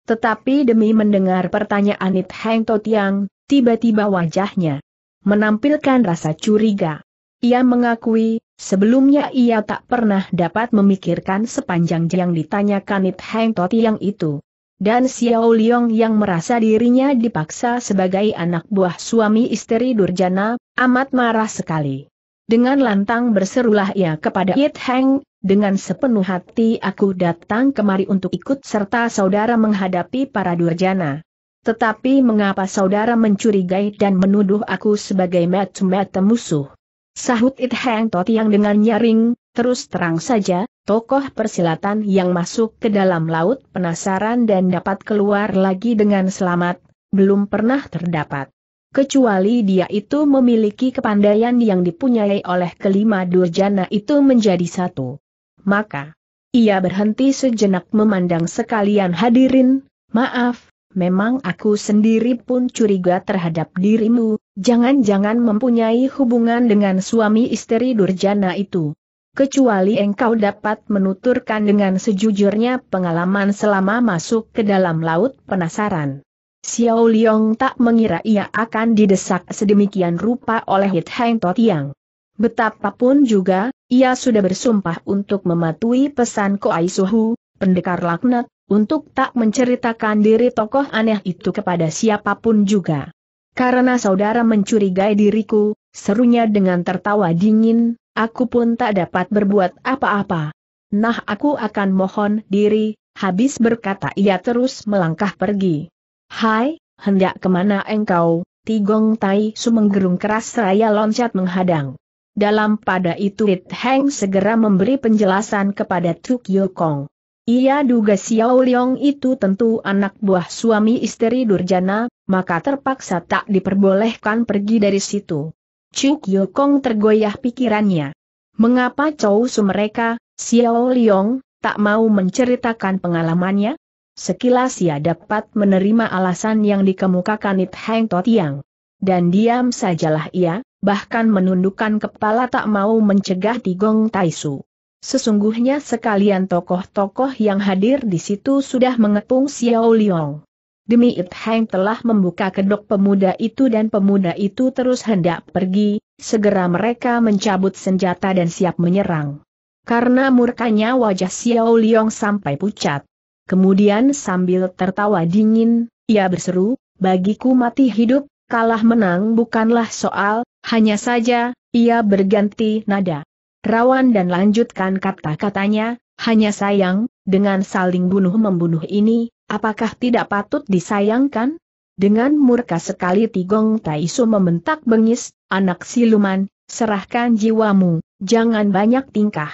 Tetapi demi mendengar pertanyaan It Heng Totiang, tiba-tiba wajahnya menampilkan rasa curiga. Ia mengakui, sebelumnya ia tak pernah dapat memikirkan sepanjang yang ditanyakan It Heng Totiang itu. Dan Xiao Liong yang merasa dirinya dipaksa sebagai anak buah suami istri Durjana, amat marah sekali. Dengan lantang berserulah ia kepada It Heng, dengan sepenuh hati aku datang kemari untuk ikut serta saudara menghadapi para Durjana. Tetapi mengapa saudara mencurigai dan menuduh aku sebagai mat macam musuh? Sahut It Heng Toti yang dengan nyaring, terus terang saja, Tokoh persilatan yang masuk ke dalam laut penasaran dan dapat keluar lagi dengan selamat, belum pernah terdapat. Kecuali dia itu memiliki kepandaian yang dipunyai oleh kelima durjana itu menjadi satu. Maka, ia berhenti sejenak memandang sekalian hadirin, maaf, memang aku sendiri pun curiga terhadap dirimu, jangan-jangan mempunyai hubungan dengan suami istri Durjana itu kecuali engkau dapat menuturkan dengan sejujurnya pengalaman selama masuk ke dalam laut penasaran. Xiao Liong tak mengira ia akan didesak sedemikian rupa oleh Hit Heng Totiang. Betapapun juga, ia sudah bersumpah untuk mematuhi pesan Ai Suhu, pendekar laknat, untuk tak menceritakan diri tokoh aneh itu kepada siapapun juga. Karena saudara mencurigai diriku, serunya dengan tertawa dingin, Aku pun tak dapat berbuat apa-apa. Nah aku akan mohon diri, habis berkata ia terus melangkah pergi. Hai, hendak kemana engkau? Tigong Tai Su menggerung keras raya loncat menghadang. Dalam pada itu It Heng segera memberi penjelasan kepada Tuk Yokong. Ia duga Xiao Liong itu tentu anak buah suami istri Durjana, maka terpaksa tak diperbolehkan pergi dari situ. Chu Yokong tergoyah pikirannya. Mengapa Chow Su mereka, Xiao Liong, tak mau menceritakan pengalamannya? Sekilas ia dapat menerima alasan yang dikemukakan It Hang Totiang. Dan diam sajalah ia, bahkan menundukkan kepala tak mau mencegah Tigong Taisu. Sesungguhnya sekalian tokoh-tokoh yang hadir di situ sudah mengepung Xiao Liong. Demi It Heng telah membuka kedok pemuda itu dan pemuda itu terus hendak pergi, segera mereka mencabut senjata dan siap menyerang. Karena murkanya wajah Xiao Liong sampai pucat. Kemudian sambil tertawa dingin, ia berseru, bagiku mati hidup, kalah menang bukanlah soal, hanya saja, ia berganti nada. Rawan dan lanjutkan kata-katanya, hanya sayang, dengan saling bunuh-membunuh ini, Apakah tidak patut disayangkan? Dengan murka sekali Tigong Taisu membentak bengis, anak siluman, serahkan jiwamu, jangan banyak tingkah.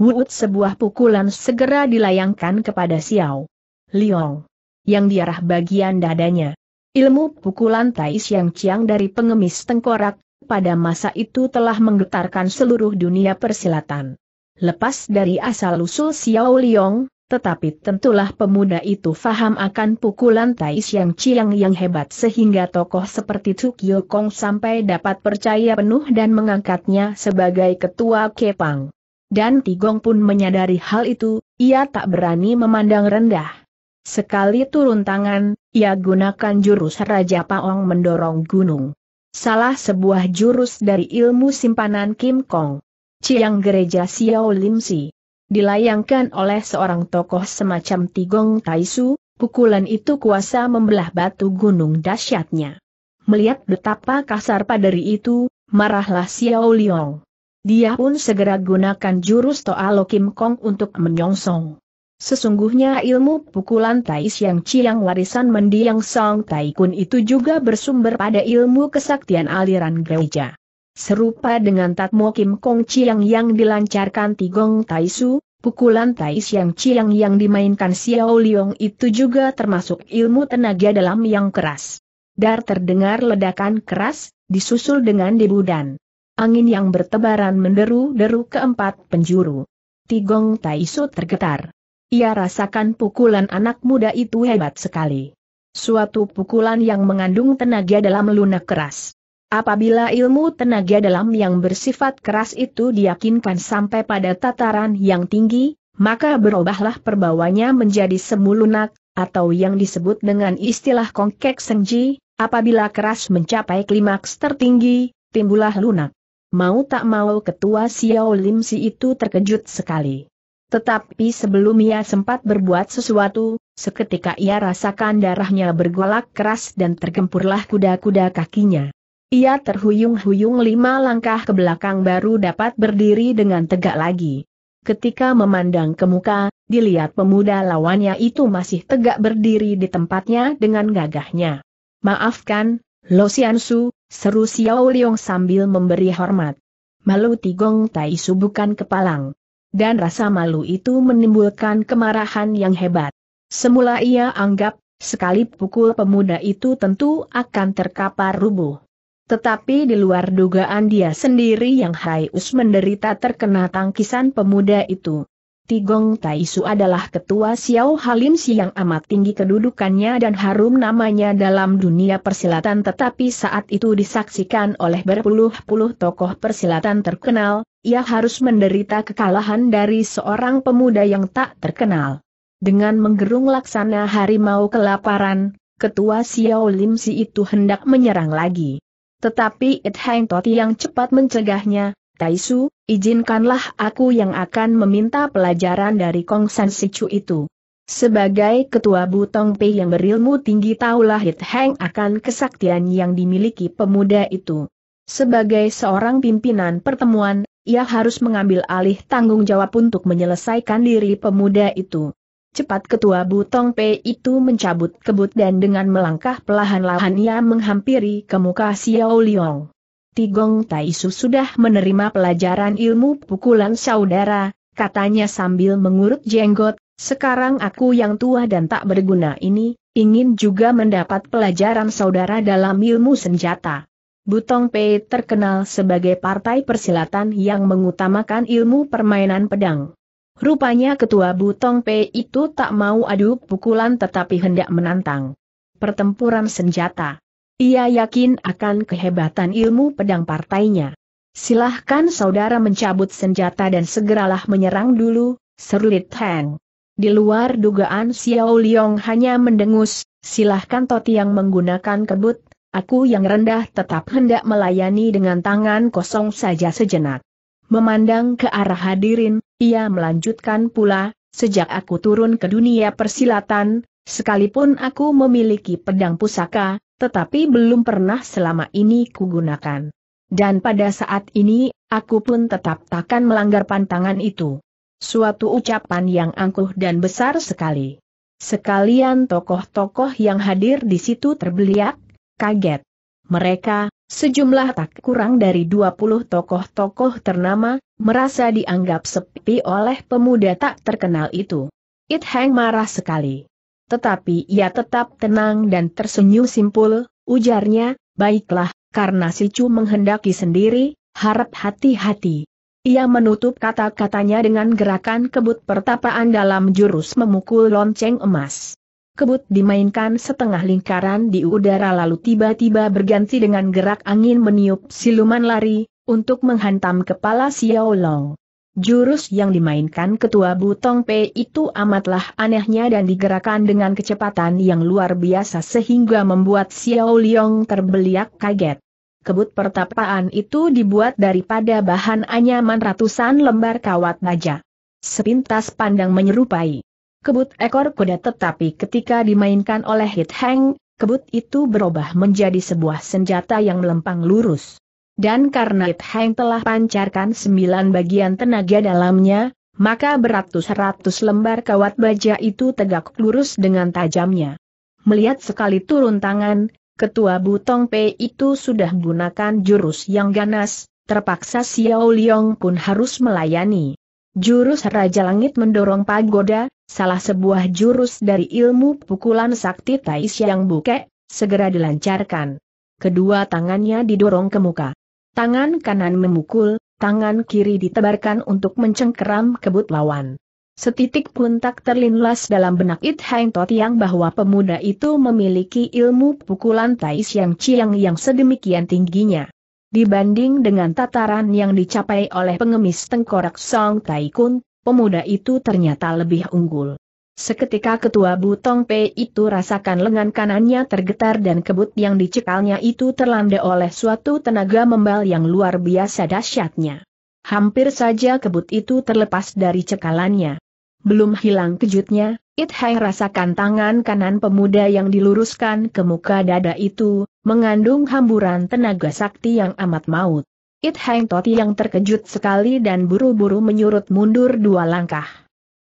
Wuut sebuah pukulan segera dilayangkan kepada Xiao Liong, yang diarah bagian dadanya. Ilmu pukulan Tais yang ciang dari pengemis tengkorak, pada masa itu telah menggetarkan seluruh dunia persilatan. Lepas dari asal-usul Xiao Liong, tetapi tentulah pemuda itu faham akan pukulan Tai yang Chiang yang hebat sehingga tokoh seperti Tsukyo Kong sampai dapat percaya penuh dan mengangkatnya sebagai ketua Kepang. Dan Tigong pun menyadari hal itu, ia tak berani memandang rendah. Sekali turun tangan, ia gunakan jurus Raja Paong mendorong gunung. Salah sebuah jurus dari ilmu simpanan Kim Kong. Ciang Gereja Xiao Lim Si dilayangkan oleh seorang tokoh semacam Tigong Taisu, pukulan itu kuasa membelah batu gunung dahsyatnya. Melihat betapa kasar paderi itu, marahlah Xiao Liang. Dia pun segera gunakan jurus Toa Lo Kim Kong untuk menyongsong. Sesungguhnya ilmu pukulan Tai Siang Chiang warisan mendiang Song Taikun itu juga bersumber pada ilmu kesaktian aliran gereja. Serupa dengan Tatmo Kim Kong Chiang yang dilancarkan Tigong Taisu, pukulan Tai Siang Chiang yang dimainkan Xiao Liong itu juga termasuk ilmu tenaga dalam yang keras. Dar terdengar ledakan keras, disusul dengan debu dan Angin yang bertebaran menderu-deru keempat penjuru. Tigong Taisu tergetar. Ia rasakan pukulan anak muda itu hebat sekali. Suatu pukulan yang mengandung tenaga dalam lunak keras. Apabila ilmu tenaga dalam yang bersifat keras itu diyakinkan sampai pada tataran yang tinggi, maka berubahlah perbawanya menjadi semu lunak, atau yang disebut dengan istilah kongkek senji, apabila keras mencapai klimaks tertinggi, timbullah lunak. Mau tak mau ketua Xiao Lim Si itu terkejut sekali. Tetapi sebelum ia sempat berbuat sesuatu, seketika ia rasakan darahnya bergolak keras dan tergempurlah kuda-kuda kakinya. Ia terhuyung-huyung lima langkah ke belakang baru dapat berdiri dengan tegak lagi. Ketika memandang ke muka, dilihat pemuda lawannya itu masih tegak berdiri di tempatnya dengan gagahnya. Maafkan, Lo Xiansu, seru Xiao Liong sambil memberi hormat. Malu Tigong Tai Su bukan kepalang. Dan rasa malu itu menimbulkan kemarahan yang hebat. Semula ia anggap, sekali pukul pemuda itu tentu akan terkapar rubuh. Tetapi di luar dugaan dia sendiri yang Haius menderita terkena tangkisan pemuda itu. Tigong Taisu adalah ketua Xiao Halim Si yang amat tinggi kedudukannya dan harum namanya dalam dunia persilatan tetapi saat itu disaksikan oleh berpuluh-puluh tokoh persilatan terkenal, ia harus menderita kekalahan dari seorang pemuda yang tak terkenal. Dengan menggerung laksana harimau kelaparan, ketua Xiao Lim Si itu hendak menyerang lagi. Tetapi It Hang Toti yang cepat mencegahnya, Taisu, izinkanlah aku yang akan meminta pelajaran dari Kong San Sichu itu. Sebagai ketua Butong Pei yang berilmu tinggi taulah It Hang akan kesaktian yang dimiliki pemuda itu. Sebagai seorang pimpinan pertemuan, ia harus mengambil alih tanggung jawab untuk menyelesaikan diri pemuda itu. Cepat ketua Butong Pei itu mencabut kebut dan dengan melangkah pelahan-lahan ia menghampiri ke muka Xiao Liang. Tigong Taisu sudah menerima pelajaran ilmu pukulan saudara, katanya sambil mengurut jenggot, sekarang aku yang tua dan tak berguna ini, ingin juga mendapat pelajaran saudara dalam ilmu senjata. Butong Pei terkenal sebagai partai persilatan yang mengutamakan ilmu permainan pedang. Rupanya ketua Butong Pei itu tak mau adu pukulan tetapi hendak menantang. Pertempuran senjata. Ia yakin akan kehebatan ilmu pedang partainya. Silahkan saudara mencabut senjata dan segeralah menyerang dulu, serulit Heng. Di luar dugaan Xiao Liong hanya mendengus, silahkan Toti yang menggunakan kebut, aku yang rendah tetap hendak melayani dengan tangan kosong saja sejenak. Memandang ke arah hadirin, ia melanjutkan pula, sejak aku turun ke dunia persilatan, sekalipun aku memiliki pedang pusaka, tetapi belum pernah selama ini kugunakan. Dan pada saat ini, aku pun tetap takkan melanggar pantangan itu. Suatu ucapan yang angkuh dan besar sekali. Sekalian tokoh-tokoh yang hadir di situ terbeliak, kaget. Mereka, Sejumlah tak kurang dari 20 tokoh-tokoh ternama, merasa dianggap sepi oleh pemuda tak terkenal itu. It Hang marah sekali. Tetapi ia tetap tenang dan tersenyum simpul, ujarnya, baiklah, karena si Chu menghendaki sendiri, harap hati-hati. Ia menutup kata-katanya dengan gerakan kebut pertapaan dalam jurus memukul lonceng emas kebut dimainkan setengah lingkaran di udara lalu tiba-tiba berganti dengan gerak angin meniup siluman lari, untuk menghantam kepala Xiao Long. Jurus yang dimainkan ketua Butong P itu amatlah anehnya dan digerakkan dengan kecepatan yang luar biasa sehingga membuat Xiao Liong terbeliak kaget. Kebut pertapaan itu dibuat daripada bahan anyaman ratusan lembar kawat naja. Sepintas pandang menyerupai kebut ekor kuda tetapi ketika dimainkan oleh Hit Heng, kebut itu berubah menjadi sebuah senjata yang melempang lurus. Dan karena Hit Heng telah pancarkan sembilan bagian tenaga dalamnya, maka beratus-ratus lembar kawat baja itu tegak lurus dengan tajamnya. Melihat sekali turun tangan, Ketua Butong P itu sudah gunakan jurus yang ganas, terpaksa Xiao Liong pun harus melayani. Jurus Raja Langit mendorong pagoda, salah sebuah jurus dari ilmu pukulan sakti Taish yang Buke, segera dilancarkan. Kedua tangannya didorong ke muka. Tangan kanan memukul, tangan kiri ditebarkan untuk mencengkeram kebut lawan. Setitik pun tak terlintas dalam benak It Hang yang bahwa pemuda itu memiliki ilmu pukulan Tai yang Chiang yang sedemikian tingginya. Dibanding dengan tataran yang dicapai oleh pengemis tengkorak Song Taikun, pemuda itu ternyata lebih unggul. Seketika ketua Butong P itu rasakan lengan kanannya tergetar dan kebut yang dicekalnya itu terlanda oleh suatu tenaga membal yang luar biasa dahsyatnya. Hampir saja kebut itu terlepas dari cekalannya. Belum hilang kejutnya, It Hai rasakan tangan kanan pemuda yang diluruskan ke muka dada itu, mengandung hamburan tenaga sakti yang amat maut. It Hai Toti yang terkejut sekali dan buru-buru menyurut mundur dua langkah.